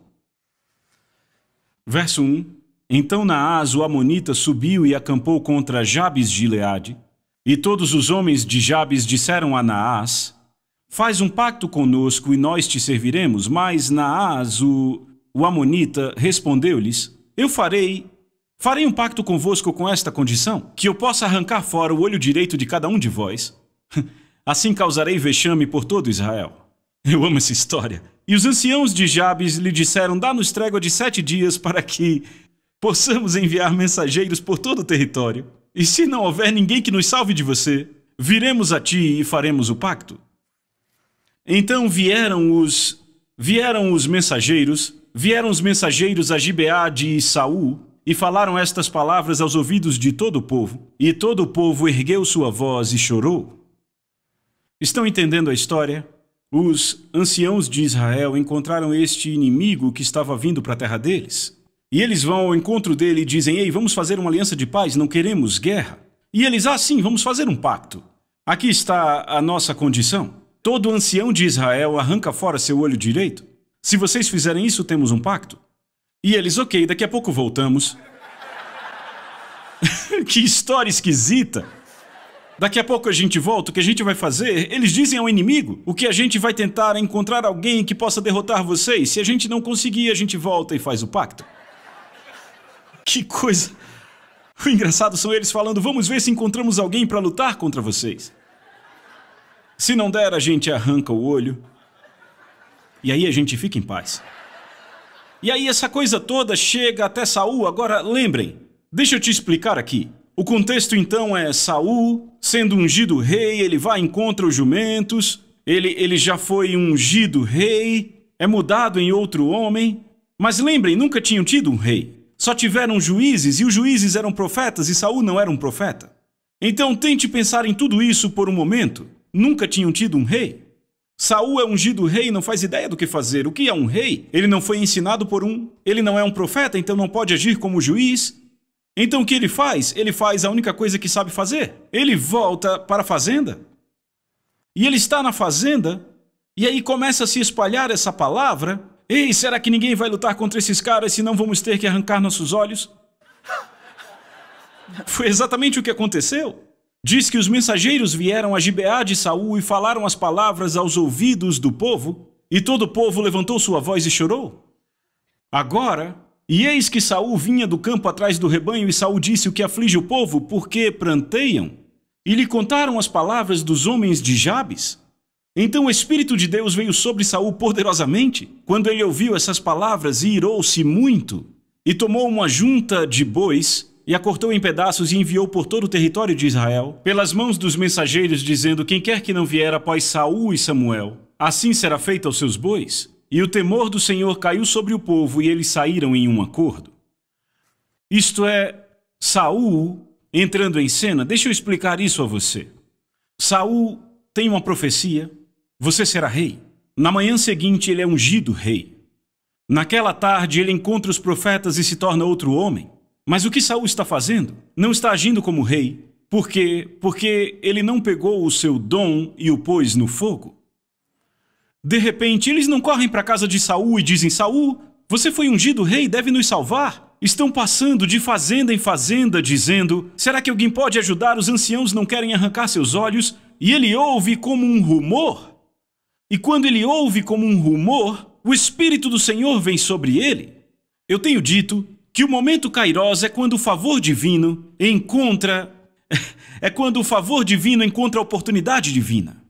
Verso 1. Então Naás, o Amonita, subiu e acampou contra Jabes de Gileade. E todos os homens de Jabes disseram a Naás, Faz um pacto conosco e nós te serviremos. Mas Naás, o, o Amonita, respondeu-lhes, Eu farei... Farei um pacto convosco com esta condição, que eu possa arrancar fora o olho direito de cada um de vós. Assim causarei vexame por todo Israel. Eu amo essa história. E os anciãos de Jabes lhe disseram: Dá-nos trégua de sete dias para que possamos enviar mensageiros por todo o território. E se não houver ninguém que nos salve de você, viremos a ti e faremos o pacto. Então vieram os vieram os mensageiros, vieram os mensageiros a Gibeá de Saul e falaram estas palavras aos ouvidos de todo o povo. E todo o povo ergueu sua voz e chorou. Estão entendendo a história? Os anciãos de Israel encontraram este inimigo que estava vindo para a terra deles. E eles vão ao encontro dele e dizem: Ei, vamos fazer uma aliança de paz, não queremos guerra. E eles: Ah, sim, vamos fazer um pacto. Aqui está a nossa condição. Todo ancião de Israel arranca fora seu olho direito. Se vocês fizerem isso, temos um pacto. E eles: Ok, daqui a pouco voltamos. que história esquisita! Daqui a pouco a gente volta, o que a gente vai fazer? Eles dizem ao é inimigo o que a gente vai tentar é encontrar alguém que possa derrotar vocês. Se a gente não conseguir, a gente volta e faz o pacto. Que coisa. O engraçado são eles falando: "Vamos ver se encontramos alguém para lutar contra vocês". Se não der, a gente arranca o olho. E aí a gente fica em paz. E aí essa coisa toda chega até Saul. Agora lembrem, deixa eu te explicar aqui. O contexto então é Saul sendo ungido rei, ele vai e encontra os jumentos, ele, ele já foi ungido rei, é mudado em outro homem. Mas lembrem, nunca tinham tido um rei. Só tiveram juízes e os juízes eram profetas e Saul não era um profeta. Então tente pensar em tudo isso por um momento. Nunca tinham tido um rei. Saul é ungido rei, não faz ideia do que fazer. O que é um rei? Ele não foi ensinado por um, ele não é um profeta, então não pode agir como juiz, então o que ele faz? Ele faz a única coisa que sabe fazer. Ele volta para a fazenda. E ele está na fazenda, e aí começa a se espalhar essa palavra. Ei, será que ninguém vai lutar contra esses caras, Se não, vamos ter que arrancar nossos olhos? Foi exatamente o que aconteceu. Diz que os mensageiros vieram a Gibeá de Saul e falaram as palavras aos ouvidos do povo, e todo o povo levantou sua voz e chorou. Agora, e eis que Saul vinha do campo atrás do rebanho, e Saul disse o que aflige o povo, porque pranteiam, e lhe contaram as palavras dos homens de Jabes. Então o Espírito de Deus veio sobre Saul poderosamente, quando ele ouviu essas palavras e irou-se muito, e tomou uma junta de bois, e a cortou em pedaços e enviou por todo o território de Israel, pelas mãos dos mensageiros, dizendo: Quem quer que não vier após Saul e Samuel, assim será feito aos seus bois. E o temor do Senhor caiu sobre o povo e eles saíram em um acordo. Isto é, Saul entrando em cena. Deixa eu explicar isso a você. Saul tem uma profecia: você será rei. Na manhã seguinte, ele é ungido rei. Naquela tarde, ele encontra os profetas e se torna outro homem. Mas o que Saul está fazendo? Não está agindo como rei. Por quê? Porque ele não pegou o seu dom e o pôs no fogo. De repente, eles não correm para a casa de Saul e dizem: Saul, você foi ungido rei, deve nos salvar. Estão passando de fazenda em fazenda, dizendo: Será que alguém pode ajudar? Os anciãos não querem arrancar seus olhos. E ele ouve como um rumor. E quando ele ouve como um rumor, o Espírito do Senhor vem sobre ele. Eu tenho dito que o momento kairos é quando o favor divino encontra. é quando o favor divino encontra a oportunidade divina.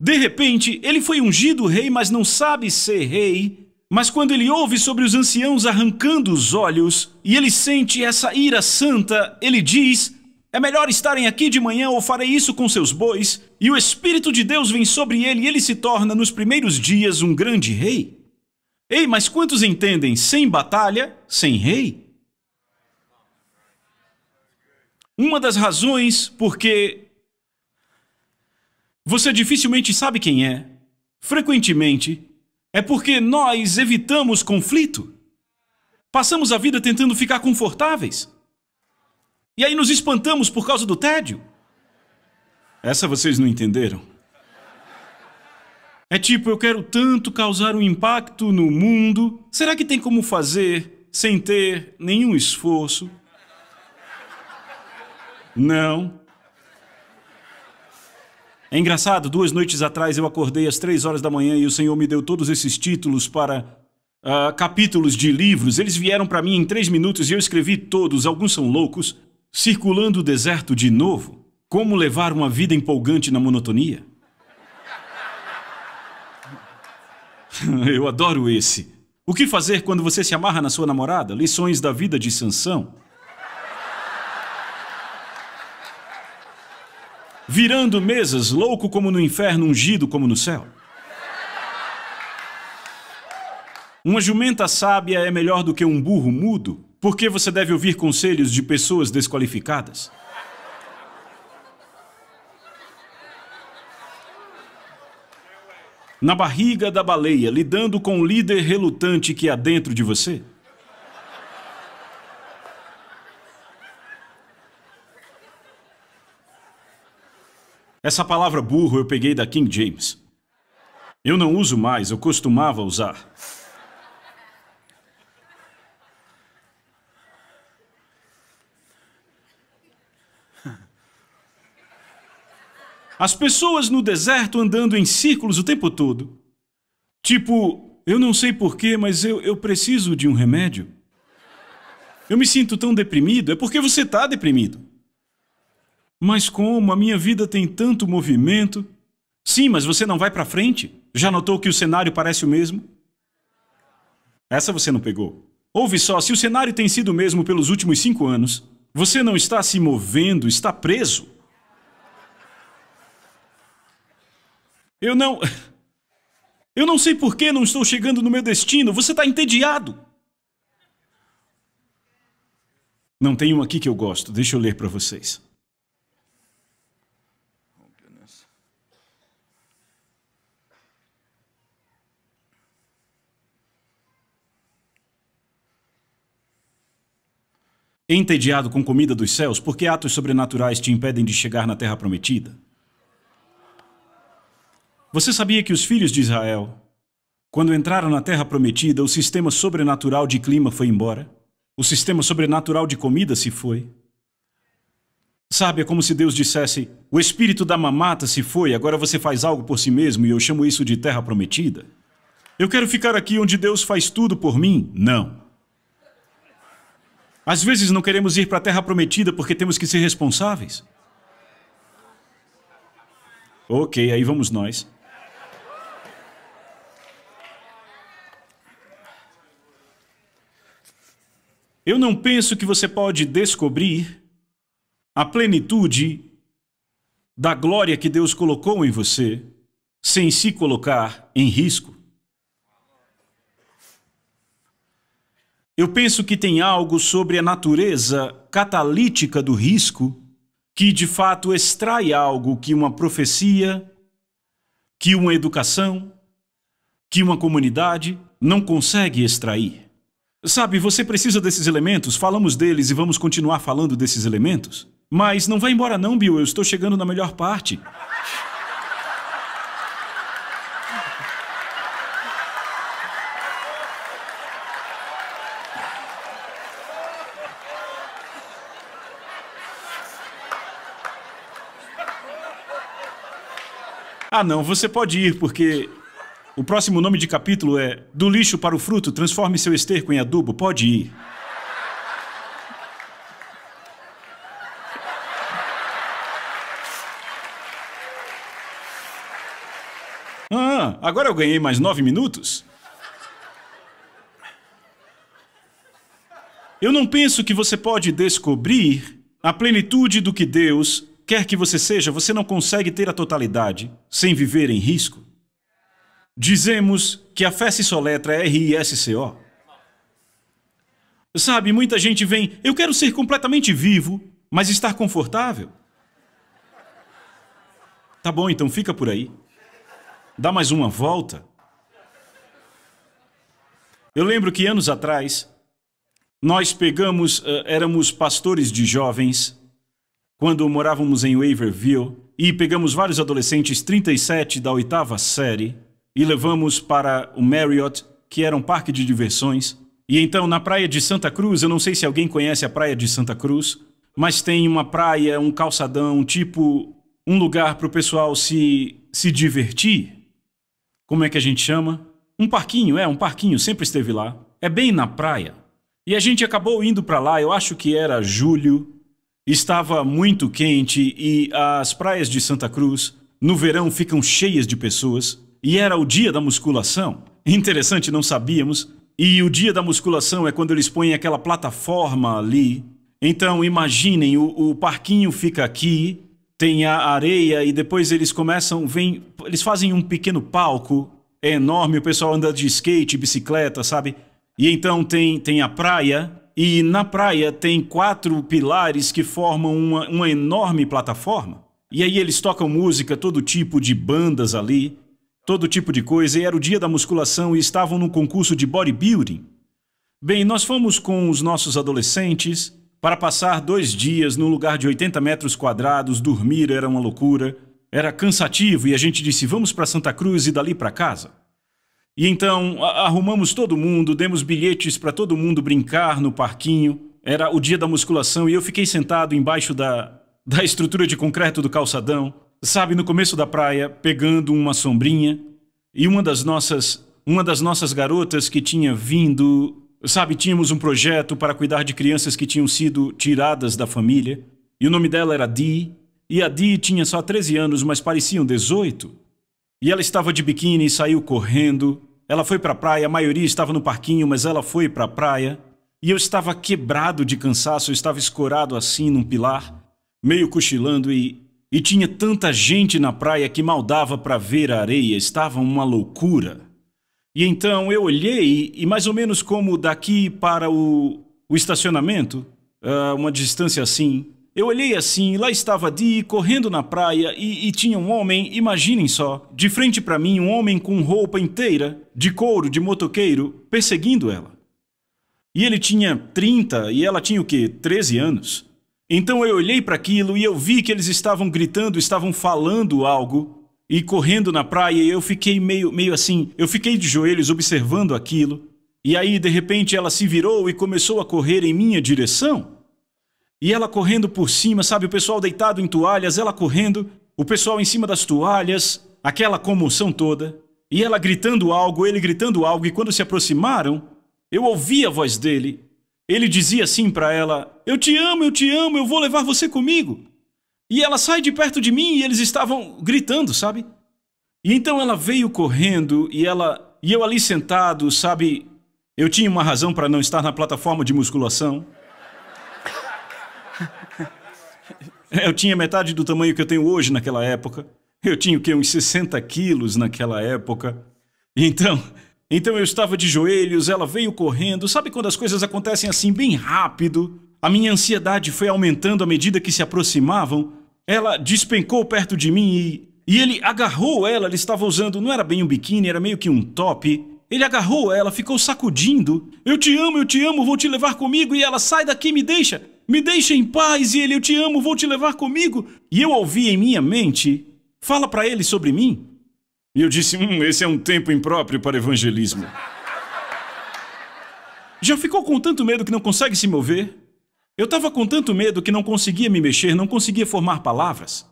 De repente, ele foi ungido rei, mas não sabe ser rei. Mas quando ele ouve sobre os anciãos arrancando os olhos e ele sente essa ira santa, ele diz: É melhor estarem aqui de manhã ou farei isso com seus bois. E o Espírito de Deus vem sobre ele e ele se torna, nos primeiros dias, um grande rei. Ei, mas quantos entendem sem batalha, sem rei? Uma das razões porque você dificilmente sabe quem é. Frequentemente, é porque nós evitamos conflito. Passamos a vida tentando ficar confortáveis. E aí nos espantamos por causa do tédio. Essa vocês não entenderam. É tipo, eu quero tanto causar um impacto no mundo. Será que tem como fazer sem ter nenhum esforço? Não. É engraçado, duas noites atrás eu acordei às três horas da manhã e o Senhor me deu todos esses títulos para uh, capítulos de livros. Eles vieram para mim em três minutos e eu escrevi todos, alguns são loucos. Circulando o deserto de novo. Como levar uma vida empolgante na monotonia? eu adoro esse. O que fazer quando você se amarra na sua namorada? Lições da vida de Sansão. virando mesas, louco como no inferno, ungido como no céu. Uma jumenta sábia é melhor do que um burro mudo, Por que você deve ouvir conselhos de pessoas desqualificadas. Na barriga da baleia, lidando com o líder relutante que há dentro de você. Essa palavra burro eu peguei da King James. Eu não uso mais, eu costumava usar. As pessoas no deserto andando em círculos o tempo todo. Tipo, eu não sei porquê, mas eu, eu preciso de um remédio. Eu me sinto tão deprimido. É porque você está deprimido. Mas como? A minha vida tem tanto movimento. Sim, mas você não vai para frente? Já notou que o cenário parece o mesmo? Essa você não pegou. Ouve só, se o cenário tem sido o mesmo pelos últimos cinco anos, você não está se movendo, está preso. Eu não. Eu não sei por que não estou chegando no meu destino. Você está entediado. Não tem um aqui que eu gosto. Deixa eu ler para vocês. entediado com comida dos céus, por que atos sobrenaturais te impedem de chegar na terra prometida? Você sabia que os filhos de Israel, quando entraram na terra prometida, o sistema sobrenatural de clima foi embora? O sistema sobrenatural de comida se foi? Sabe, é como se Deus dissesse: o espírito da mamata se foi, agora você faz algo por si mesmo e eu chamo isso de terra prometida? Eu quero ficar aqui onde Deus faz tudo por mim? Não. Às vezes não queremos ir para a terra prometida porque temos que ser responsáveis. Ok, aí vamos nós. Eu não penso que você pode descobrir a plenitude da glória que Deus colocou em você sem se colocar em risco. Eu penso que tem algo sobre a natureza catalítica do risco que de fato extrai algo que uma profecia, que uma educação, que uma comunidade não consegue extrair. Sabe, você precisa desses elementos, falamos deles e vamos continuar falando desses elementos. Mas não vá embora não, Bill, eu estou chegando na melhor parte. Ah, não, você pode ir, porque o próximo nome de capítulo é Do lixo para o fruto, transforme seu esterco em adubo, pode ir. Ah, agora eu ganhei mais nove minutos? Eu não penso que você pode descobrir a plenitude do que Deus quer que você seja, você não consegue ter a totalidade sem viver em risco. Dizemos que a fé se soletra R-I-S-C-O. Sabe, muita gente vem, eu quero ser completamente vivo, mas estar confortável. Tá bom, então fica por aí. Dá mais uma volta. Eu lembro que anos atrás, nós pegamos, uh, éramos pastores de jovens quando morávamos em Waverville e pegamos vários adolescentes 37 da oitava série e levamos para o Marriott, que era um parque de diversões. E então, na praia de Santa Cruz, eu não sei se alguém conhece a praia de Santa Cruz, mas tem uma praia, um calçadão, tipo um lugar para o pessoal se, se divertir. Como é que a gente chama? Um parquinho, é, um parquinho, sempre esteve lá. É bem na praia. E a gente acabou indo para lá, eu acho que era julho Estava muito quente e as praias de Santa Cruz no verão ficam cheias de pessoas e era o dia da musculação. Interessante, não sabíamos. E o dia da musculação é quando eles põem aquela plataforma ali. Então imaginem, o, o parquinho fica aqui, tem a areia e depois eles começam, vem, eles fazem um pequeno palco é enorme, o pessoal anda de skate, bicicleta, sabe? E então tem, tem a praia e na praia tem quatro pilares que formam uma, uma enorme plataforma. E aí eles tocam música, todo tipo de bandas ali, todo tipo de coisa. E era o dia da musculação e estavam num concurso de bodybuilding. Bem, nós fomos com os nossos adolescentes para passar dois dias num lugar de 80 metros quadrados. Dormir era uma loucura, era cansativo e a gente disse: vamos para Santa Cruz e dali para casa. E então arrumamos todo mundo, demos bilhetes para todo mundo brincar no parquinho. Era o dia da musculação e eu fiquei sentado embaixo da, da estrutura de concreto do calçadão, sabe, no começo da praia, pegando uma sombrinha. E uma das nossas, uma das nossas garotas que tinha vindo Sabe, tínhamos um projeto para cuidar de crianças que tinham sido tiradas da família. E o nome dela era Dee. E a Dee tinha só 13 anos, mas pareciam 18. E ela estava de biquíni e saiu correndo. Ela foi para a praia, a maioria estava no parquinho, mas ela foi para a praia. E eu estava quebrado de cansaço, eu estava escorado assim num pilar, meio cochilando e e tinha tanta gente na praia que mal dava para ver a areia, estava uma loucura. E então eu olhei e, mais ou menos como daqui para o, o estacionamento, ah, uma distância assim, eu olhei assim, lá estava Dee correndo na praia e, e tinha um homem, imaginem só, de frente para mim, um homem com roupa inteira, de couro, de motoqueiro, perseguindo ela. E ele tinha 30 e ela tinha o quê? 13 anos. Então eu olhei para aquilo e eu vi que eles estavam gritando, estavam falando algo e correndo na praia e eu fiquei meio, meio assim, eu fiquei de joelhos observando aquilo. E aí, de repente, ela se virou e começou a correr em minha direção. E ela correndo por cima, sabe? O pessoal deitado em toalhas, ela correndo, o pessoal em cima das toalhas, aquela comoção toda. E ela gritando algo, ele gritando algo, e quando se aproximaram, eu ouvi a voz dele. Ele dizia assim para ela: Eu te amo, eu te amo, eu vou levar você comigo. E ela sai de perto de mim e eles estavam gritando, sabe? E então ela veio correndo e ela e eu ali sentado, sabe? Eu tinha uma razão para não estar na plataforma de musculação. Eu tinha metade do tamanho que eu tenho hoje naquela época. Eu tinha o quê? Uns 60 quilos naquela época. Então, então eu estava de joelhos, ela veio correndo. Sabe quando as coisas acontecem assim bem rápido? A minha ansiedade foi aumentando à medida que se aproximavam. Ela despencou perto de mim e. E ele agarrou ela, ele estava usando, não era bem um biquíni, era meio que um top. Ele agarrou ela, ficou sacudindo. Eu te amo, eu te amo, vou te levar comigo. E ela sai daqui, me deixa. Me deixa em paz e ele, eu te amo, vou te levar comigo. E eu ouvi em minha mente, fala para ele sobre mim. E eu disse, hum, esse é um tempo impróprio para evangelismo. Já ficou com tanto medo que não consegue se mover? Eu estava com tanto medo que não conseguia me mexer, não conseguia formar palavras.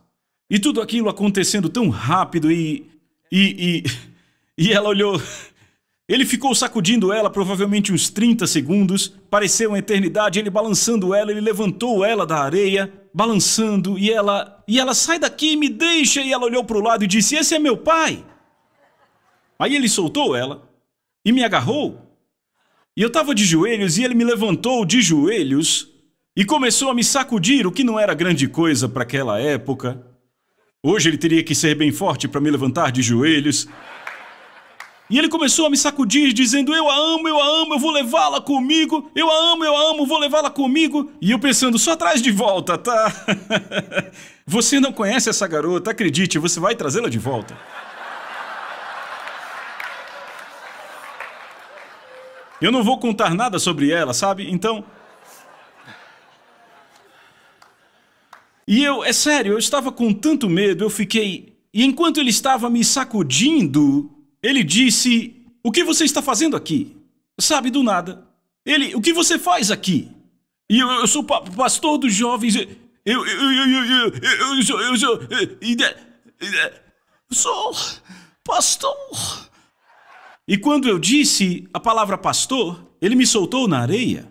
E tudo aquilo acontecendo tão rápido e. e. e, e ela olhou. Ele ficou sacudindo ela provavelmente uns 30 segundos, pareceu uma eternidade ele balançando ela, ele levantou ela da areia, balançando, e ela. E ela sai daqui, me deixa! E ela olhou para o lado e disse: Esse é meu pai! Aí ele soltou ela e me agarrou. E eu estava de joelhos e ele me levantou de joelhos e começou a me sacudir, o que não era grande coisa para aquela época. Hoje ele teria que ser bem forte para me levantar de joelhos. E ele começou a me sacudir, dizendo: Eu a amo, eu a amo, eu vou levá-la comigo, eu a amo, eu a amo, vou levá-la comigo. E eu pensando: Só traz de volta, tá? você não conhece essa garota, acredite, você vai trazê-la de volta. Eu não vou contar nada sobre ela, sabe? Então. E eu, é sério, eu estava com tanto medo, eu fiquei. E enquanto ele estava me sacudindo, ele disse: O que você está fazendo aqui? Sabe, do nada. Ele: O que você faz aqui? E eu, eu sou pa pastor dos jovens. Eu, eu, eu, eu, eu, eu, eu Eu sou. Sou. Pastor. E quando eu disse a palavra pastor, ele me soltou na areia.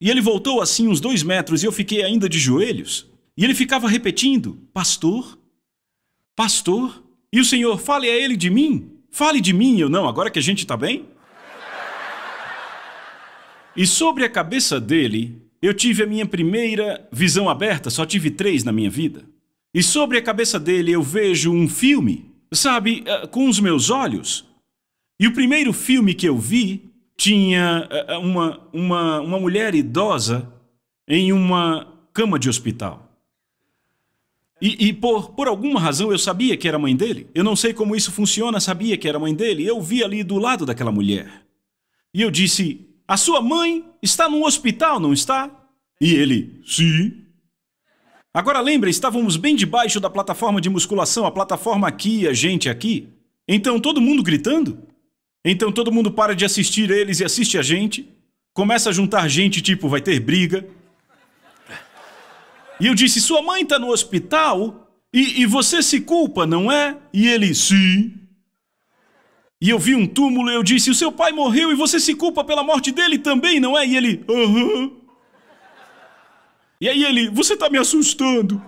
E ele voltou assim uns dois metros e eu fiquei ainda de joelhos. E ele ficava repetindo: Pastor, pastor. E o Senhor, fale a ele de mim. Fale de mim, eu não, agora que a gente está bem? E sobre a cabeça dele, eu tive a minha primeira visão aberta, só tive três na minha vida. E sobre a cabeça dele eu vejo um filme, sabe, eh, com os meus olhos. E o primeiro filme que eu vi tinha eh, eh, uma, uma, uma mulher idosa em uma cama de hospital. E, e, por, por alguma razão eu sabia que era mãe dele. Eu não sei como isso funciona, sabia que era mãe dele. Eu vi ali do lado daquela mulher. E eu disse: A sua mãe está no hospital, não está? E ele: Sim. Agora lembra, estávamos bem debaixo da plataforma de musculação, a plataforma aqui, a gente aqui. Então todo mundo gritando. Então todo mundo para de assistir eles e assiste a gente. Começa a juntar gente, tipo, vai ter briga. E eu disse: Sua mãe está no hospital e, e você se culpa, não é? E ele: Sim. E eu vi um túmulo e eu disse: O seu pai morreu e você se culpa pela morte dele também, não é? E ele: Aham. E aí ele: Você está me assustando.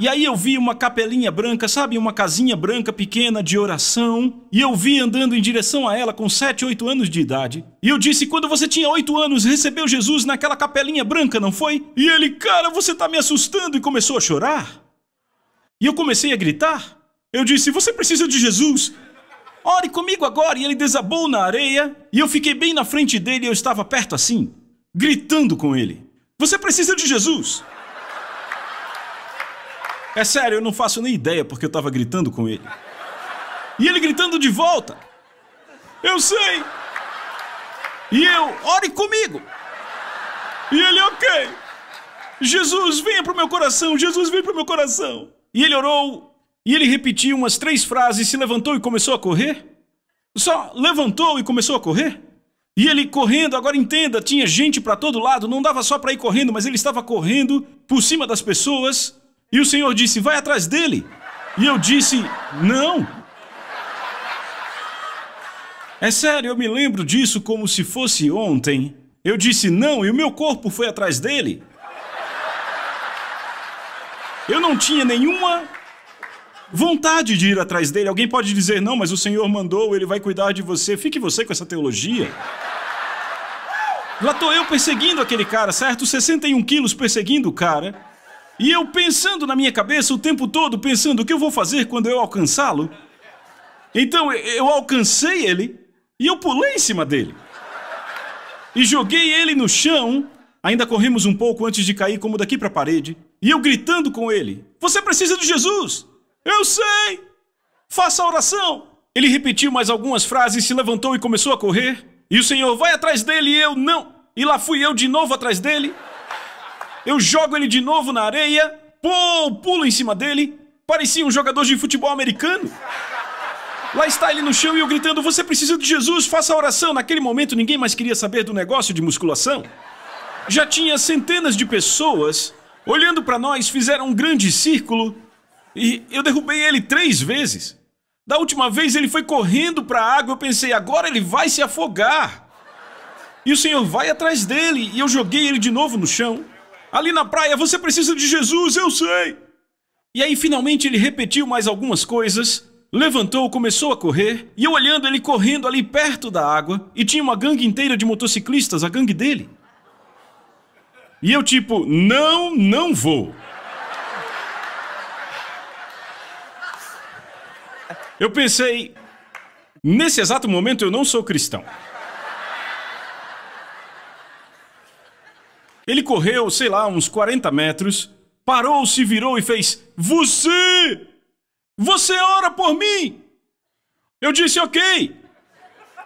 E aí eu vi uma capelinha branca, sabe? Uma casinha branca pequena de oração. E eu vi andando em direção a ela com 7, 8 anos de idade. E eu disse: quando você tinha 8 anos, recebeu Jesus naquela capelinha branca, não foi? E ele, cara, você tá me assustando! E começou a chorar. E eu comecei a gritar. Eu disse: você precisa de Jesus! Ore comigo agora! E ele desabou na areia. E eu fiquei bem na frente dele e eu estava perto assim, gritando com ele: Você precisa de Jesus! É sério, eu não faço nem ideia porque eu tava gritando com ele. E ele gritando de volta. Eu sei. E eu, ore comigo. E ele, ok. Jesus, venha pro meu coração. Jesus, vem pro meu coração. E ele orou. E ele repetiu umas três frases, se levantou e começou a correr. Só levantou e começou a correr. E ele correndo, agora entenda, tinha gente para todo lado, não dava só para ir correndo, mas ele estava correndo por cima das pessoas, e o Senhor disse: Vai atrás dele. E eu disse: Não. É sério, eu me lembro disso como se fosse ontem. Eu disse não e o meu corpo foi atrás dele. Eu não tinha nenhuma vontade de ir atrás dele. Alguém pode dizer, não, mas o Senhor mandou, ele vai cuidar de você. Fique você com essa teologia. Lá estou eu perseguindo aquele cara, certo? 61 quilos perseguindo o cara. E eu pensando na minha cabeça o tempo todo, pensando o que eu vou fazer quando eu alcançá-lo. Então eu alcancei ele e eu pulei em cima dele. E joguei ele no chão. Ainda corremos um pouco antes de cair, como daqui para a parede. E eu gritando com ele: Você precisa de Jesus! Eu sei! Faça a oração! Ele repetiu mais algumas frases, se levantou e começou a correr. E o Senhor vai atrás dele e eu não. E lá fui eu de novo atrás dele. Eu jogo ele de novo na areia. Pô, pulo em cima dele. Parecia um jogador de futebol americano. Lá está ele no chão e eu gritando: Você precisa de Jesus, faça a oração. Naquele momento ninguém mais queria saber do negócio de musculação. Já tinha centenas de pessoas olhando para nós, fizeram um grande círculo e eu derrubei ele três vezes. Da última vez ele foi correndo para a água, eu pensei: agora ele vai se afogar. E o Senhor vai atrás dele e eu joguei ele de novo no chão. Ali na praia, você precisa de Jesus, eu sei! E aí finalmente ele repetiu mais algumas coisas, levantou, começou a correr, e eu olhando ele correndo ali perto da água, e tinha uma gangue inteira de motociclistas, a gangue dele. E eu tipo, não, não vou. Eu pensei, nesse exato momento eu não sou cristão. Ele correu, sei lá, uns 40 metros, parou, se virou e fez: Você! Você ora por mim! Eu disse: Ok!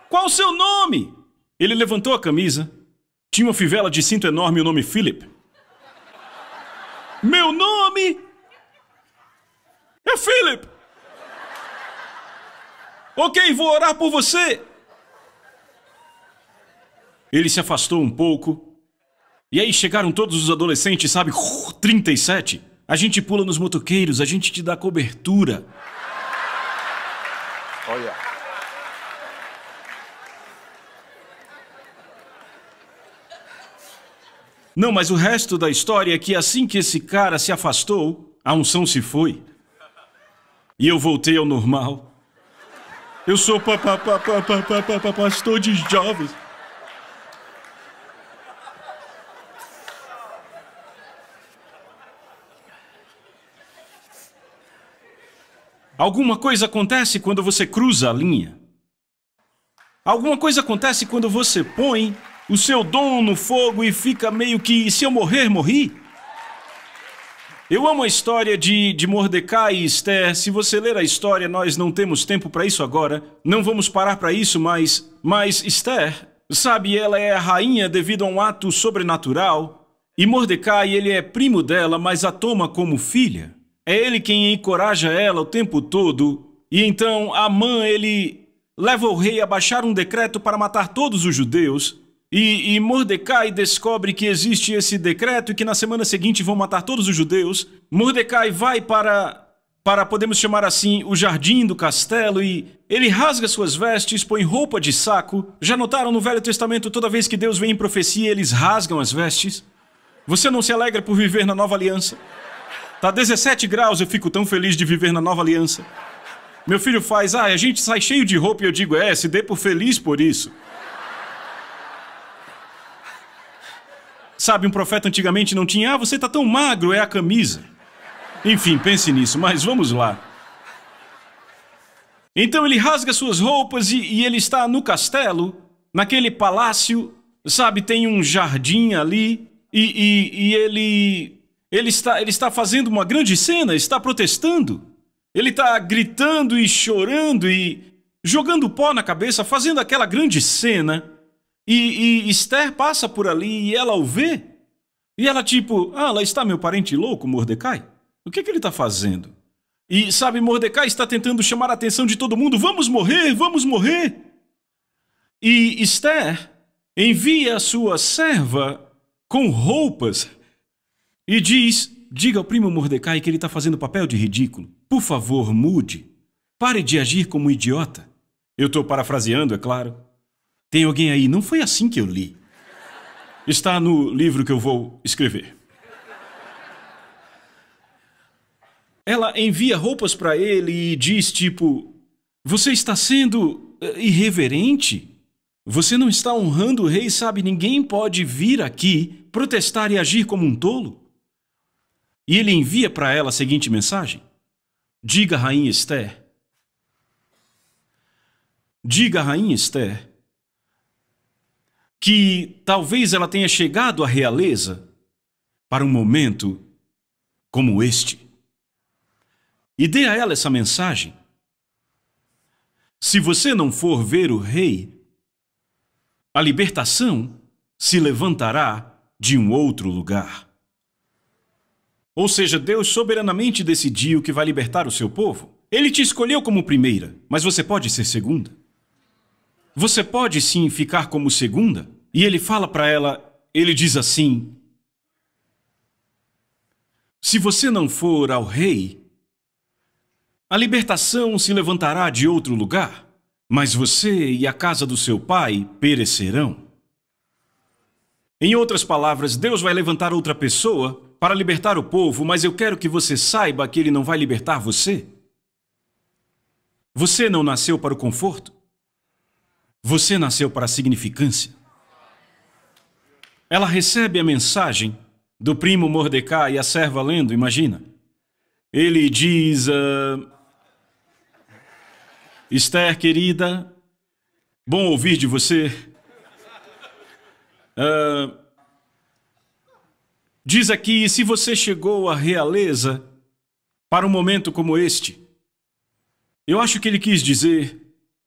Qual o seu nome? Ele levantou a camisa. Tinha uma fivela de cinto enorme e o nome Philip. Meu nome é Philip! Ok, vou orar por você! Ele se afastou um pouco, e aí chegaram todos os adolescentes, sabe? 37. Uh, a gente pula nos motoqueiros, a gente te dá cobertura. Olha. Não, mas o resto da história é que assim que esse cara se afastou, a unção se foi. E eu voltei ao normal. Eu sou pa, pa, pa, pa, pa, pa, pa, pa, pastor de jovens. Alguma coisa acontece quando você cruza a linha. Alguma coisa acontece quando você põe o seu dom no fogo e fica meio que: se eu morrer, morri. Eu amo a história de, de Mordecai e Esther. Se você ler a história, nós não temos tempo para isso agora. Não vamos parar para isso, mas. Mas Esther, sabe, ela é a rainha devido a um ato sobrenatural. E Mordecai, ele é primo dela, mas a toma como filha. É ele quem encoraja ela o tempo todo. E então Amã ele leva o rei a baixar um decreto para matar todos os judeus. E, e Mordecai descobre que existe esse decreto e que na semana seguinte vão matar todos os judeus. Mordecai vai para para podemos chamar assim o jardim do castelo e ele rasga suas vestes, põe roupa de saco. Já notaram no Velho Testamento toda vez que Deus vem em profecia, eles rasgam as vestes? Você não se alegra por viver na nova aliança? Tá 17 graus, eu fico tão feliz de viver na nova aliança. Meu filho faz, ah, a gente sai cheio de roupa e eu digo, é, se dê por feliz por isso. Sabe, um profeta antigamente não tinha, ah, você tá tão magro, é a camisa. Enfim, pense nisso, mas vamos lá. Então ele rasga suas roupas e, e, ele está no castelo, naquele palácio, sabe, tem um jardim ali, e, e, e ele ele está, ele está fazendo uma grande cena, está protestando. Ele está gritando e chorando e jogando pó na cabeça, fazendo aquela grande cena. E, e Esther passa por ali e ela o vê. E ela, tipo, ah, lá está meu parente louco, Mordecai. O que, é que ele está fazendo? E sabe, Mordecai está tentando chamar a atenção de todo mundo: vamos morrer, vamos morrer. E Esther envia a sua serva com roupas e diz: diga ao primo Mordecai que ele está fazendo papel de ridículo. Por favor, mude. Pare de agir como um idiota. Eu estou parafraseando, é claro. Tem alguém aí, não foi assim que eu li. Está no livro que eu vou escrever. Ela envia roupas para ele e diz tipo: Você está sendo eh, irreverente? Você não está honrando o rei, sabe? Ninguém pode vir aqui protestar e agir como um tolo. E ele envia para ela a seguinte mensagem: Diga, rainha Esther. Diga, rainha Esther, que talvez ela tenha chegado à realeza para um momento como este. E dê a ela essa mensagem. Se você não for ver o rei, a libertação se levantará de um outro lugar. Ou seja, Deus soberanamente decidiu que vai libertar o seu povo. Ele te escolheu como primeira, mas você pode ser segunda. Você pode sim ficar como segunda. E ele fala para ela, ele diz assim: Se você não for ao rei, a libertação se levantará de outro lugar, mas você e a casa do seu pai perecerão. Em outras palavras, Deus vai levantar outra pessoa para libertar o povo, mas eu quero que você saiba que ele não vai libertar você. Você não nasceu para o conforto. Você nasceu para a significância. Ela recebe a mensagem do primo Mordecai e a serva lendo, imagina. Ele diz: uh, Esther, querida, bom ouvir de você. Uh, Diz aqui: se você chegou à realeza para um momento como este, eu acho que ele quis dizer.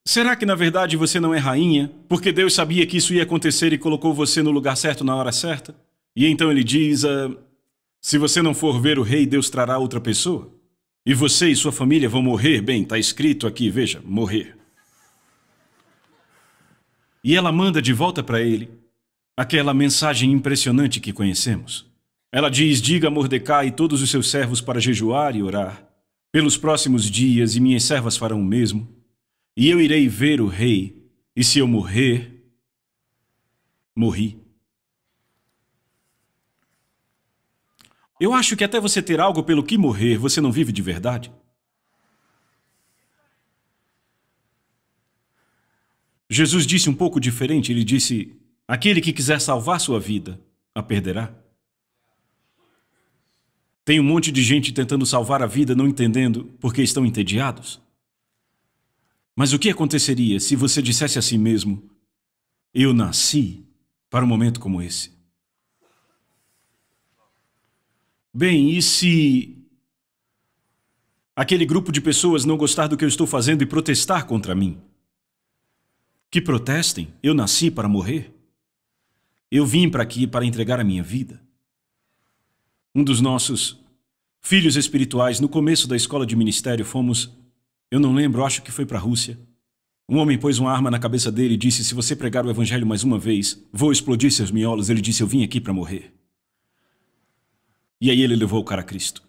Será que na verdade você não é rainha? Porque Deus sabia que isso ia acontecer e colocou você no lugar certo na hora certa? E então ele diz: ah, Se você não for ver o rei, Deus trará outra pessoa. E você e sua família vão morrer. Bem, está escrito aqui, veja: morrer. E ela manda de volta para ele aquela mensagem impressionante que conhecemos. Ela diz: Diga a Mordecai e todos os seus servos para jejuar e orar pelos próximos dias, e minhas servas farão o mesmo. E eu irei ver o rei, e se eu morrer, morri. Eu acho que até você ter algo pelo que morrer, você não vive de verdade. Jesus disse um pouco diferente, ele disse: Aquele que quiser salvar sua vida, a perderá. Tem um monte de gente tentando salvar a vida, não entendendo porque estão entediados. Mas o que aconteceria se você dissesse a si mesmo: Eu nasci para um momento como esse? Bem, e se aquele grupo de pessoas não gostar do que eu estou fazendo e protestar contra mim? Que protestem, eu nasci para morrer. Eu vim para aqui para entregar a minha vida. Um dos nossos filhos espirituais, no começo da escola de ministério, fomos, eu não lembro, acho que foi para a Rússia. Um homem pôs uma arma na cabeça dele e disse: Se você pregar o evangelho mais uma vez, vou explodir seus miolos. Ele disse: Eu vim aqui para morrer. E aí ele levou o cara a Cristo.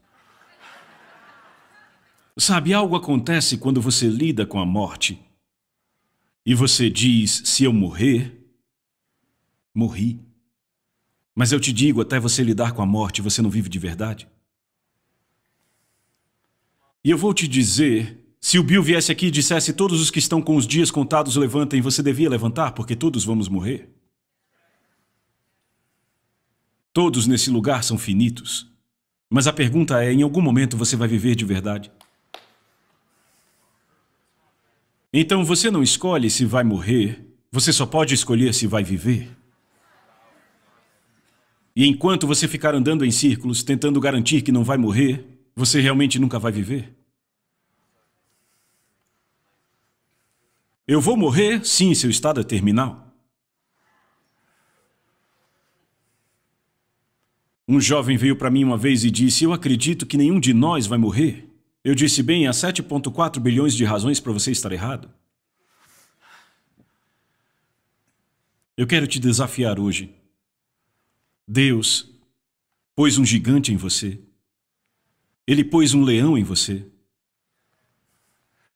Sabe, algo acontece quando você lida com a morte e você diz: se eu morrer, morri. Mas eu te digo, até você lidar com a morte, você não vive de verdade? E eu vou te dizer, se o Bill viesse aqui e dissesse todos os que estão com os dias contados levantem, você devia levantar, porque todos vamos morrer. Todos nesse lugar são finitos. Mas a pergunta é, em algum momento você vai viver de verdade? Então você não escolhe se vai morrer, você só pode escolher se vai viver. E enquanto você ficar andando em círculos tentando garantir que não vai morrer, você realmente nunca vai viver? Eu vou morrer? Sim, seu estado é terminal. Um jovem veio para mim uma vez e disse: Eu acredito que nenhum de nós vai morrer. Eu disse: Bem, há 7,4 bilhões de razões para você estar errado. Eu quero te desafiar hoje Deus pôs um gigante em você. Ele pôs um leão em você.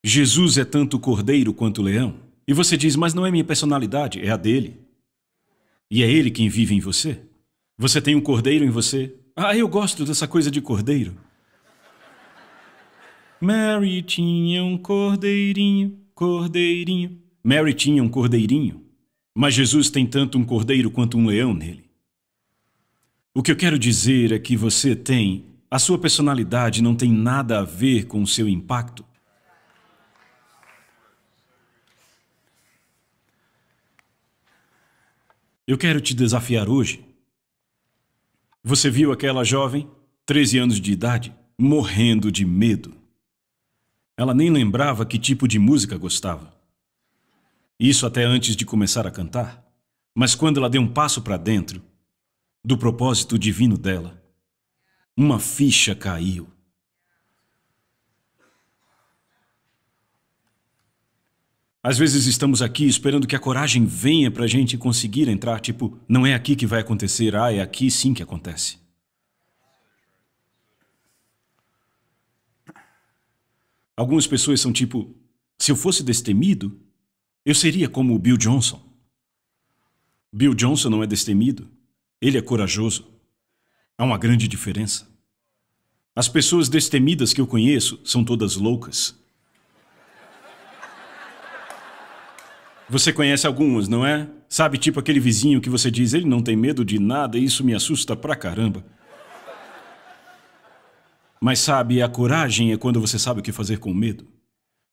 Jesus é tanto cordeiro quanto leão. E você diz, mas não é minha personalidade, é a dele. E é ele quem vive em você. Você tem um cordeiro em você. Ah, eu gosto dessa coisa de cordeiro. Mary tinha um cordeirinho, cordeirinho. Mary tinha um cordeirinho. Mas Jesus tem tanto um cordeiro quanto um leão nele. O que eu quero dizer é que você tem. A sua personalidade não tem nada a ver com o seu impacto. Eu quero te desafiar hoje. Você viu aquela jovem, 13 anos de idade, morrendo de medo. Ela nem lembrava que tipo de música gostava. Isso até antes de começar a cantar. Mas quando ela deu um passo para dentro, do propósito divino dela. Uma ficha caiu. Às vezes estamos aqui esperando que a coragem venha para a gente conseguir entrar, tipo, não é aqui que vai acontecer, ah, é aqui sim que acontece. Algumas pessoas são tipo, se eu fosse destemido, eu seria como o Bill Johnson. Bill Johnson não é destemido, ele é corajoso. Há uma grande diferença. As pessoas destemidas que eu conheço são todas loucas. Você conhece algumas, não é? Sabe, tipo aquele vizinho que você diz, ele não tem medo de nada e isso me assusta pra caramba. Mas sabe, a coragem é quando você sabe o que fazer com medo.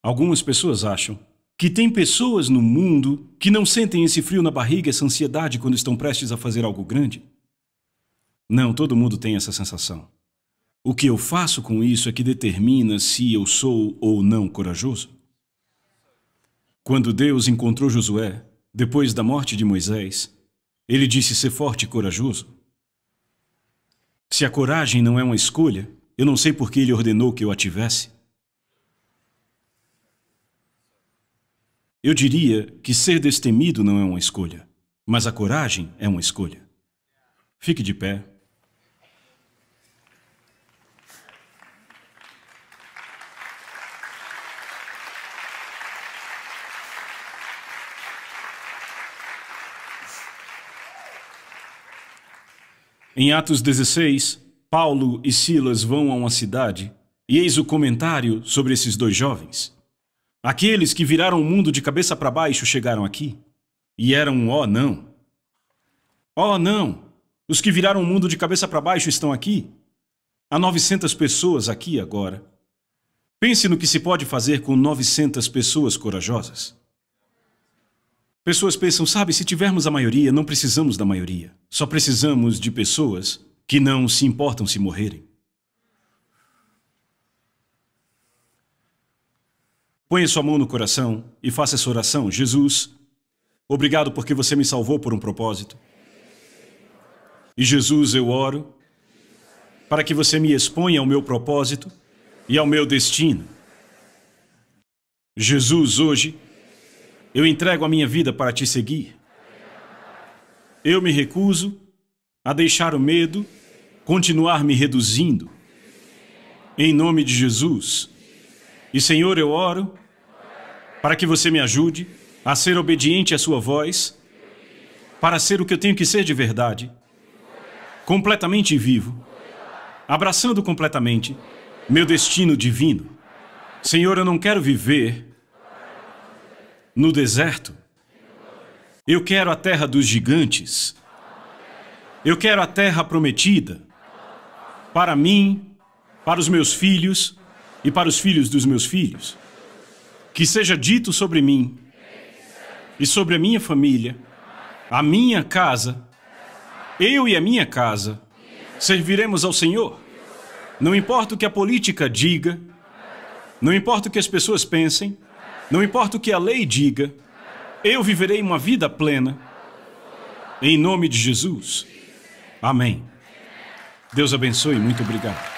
Algumas pessoas acham que tem pessoas no mundo que não sentem esse frio na barriga, essa ansiedade quando estão prestes a fazer algo grande? Não, todo mundo tem essa sensação. O que eu faço com isso é que determina se eu sou ou não corajoso. Quando Deus encontrou Josué, depois da morte de Moisés, ele disse ser forte e corajoso. Se a coragem não é uma escolha, eu não sei por que ele ordenou que eu a tivesse. Eu diria que ser destemido não é uma escolha, mas a coragem é uma escolha. Fique de pé. Em Atos 16, Paulo e Silas vão a uma cidade, e eis o comentário sobre esses dois jovens. Aqueles que viraram o mundo de cabeça para baixo chegaram aqui e eram ó oh, não. Ó oh, não! Os que viraram o mundo de cabeça para baixo estão aqui. Há 900 pessoas aqui agora. Pense no que se pode fazer com 900 pessoas corajosas. Pessoas pensam, sabe, se tivermos a maioria, não precisamos da maioria. Só precisamos de pessoas que não se importam se morrerem. Põe sua mão no coração e faça essa oração. Jesus, obrigado porque você me salvou por um propósito. E Jesus, eu oro para que você me exponha ao meu propósito e ao meu destino. Jesus, hoje, eu entrego a minha vida para te seguir. Eu me recuso a deixar o medo continuar me reduzindo. Em nome de Jesus. E Senhor, eu oro para que você me ajude a ser obediente à Sua voz, para ser o que eu tenho que ser de verdade, completamente vivo, abraçando completamente meu destino divino. Senhor, eu não quero viver no deserto. Eu quero a terra dos gigantes. Eu quero a terra prometida para mim, para os meus filhos e para os filhos dos meus filhos. Que seja dito sobre mim e sobre a minha família, a minha casa, eu e a minha casa serviremos ao Senhor. Não importa o que a política diga, não importa o que as pessoas pensem, não importa o que a lei diga, eu viverei uma vida plena em nome de Jesus. Amém. Deus abençoe, muito obrigado.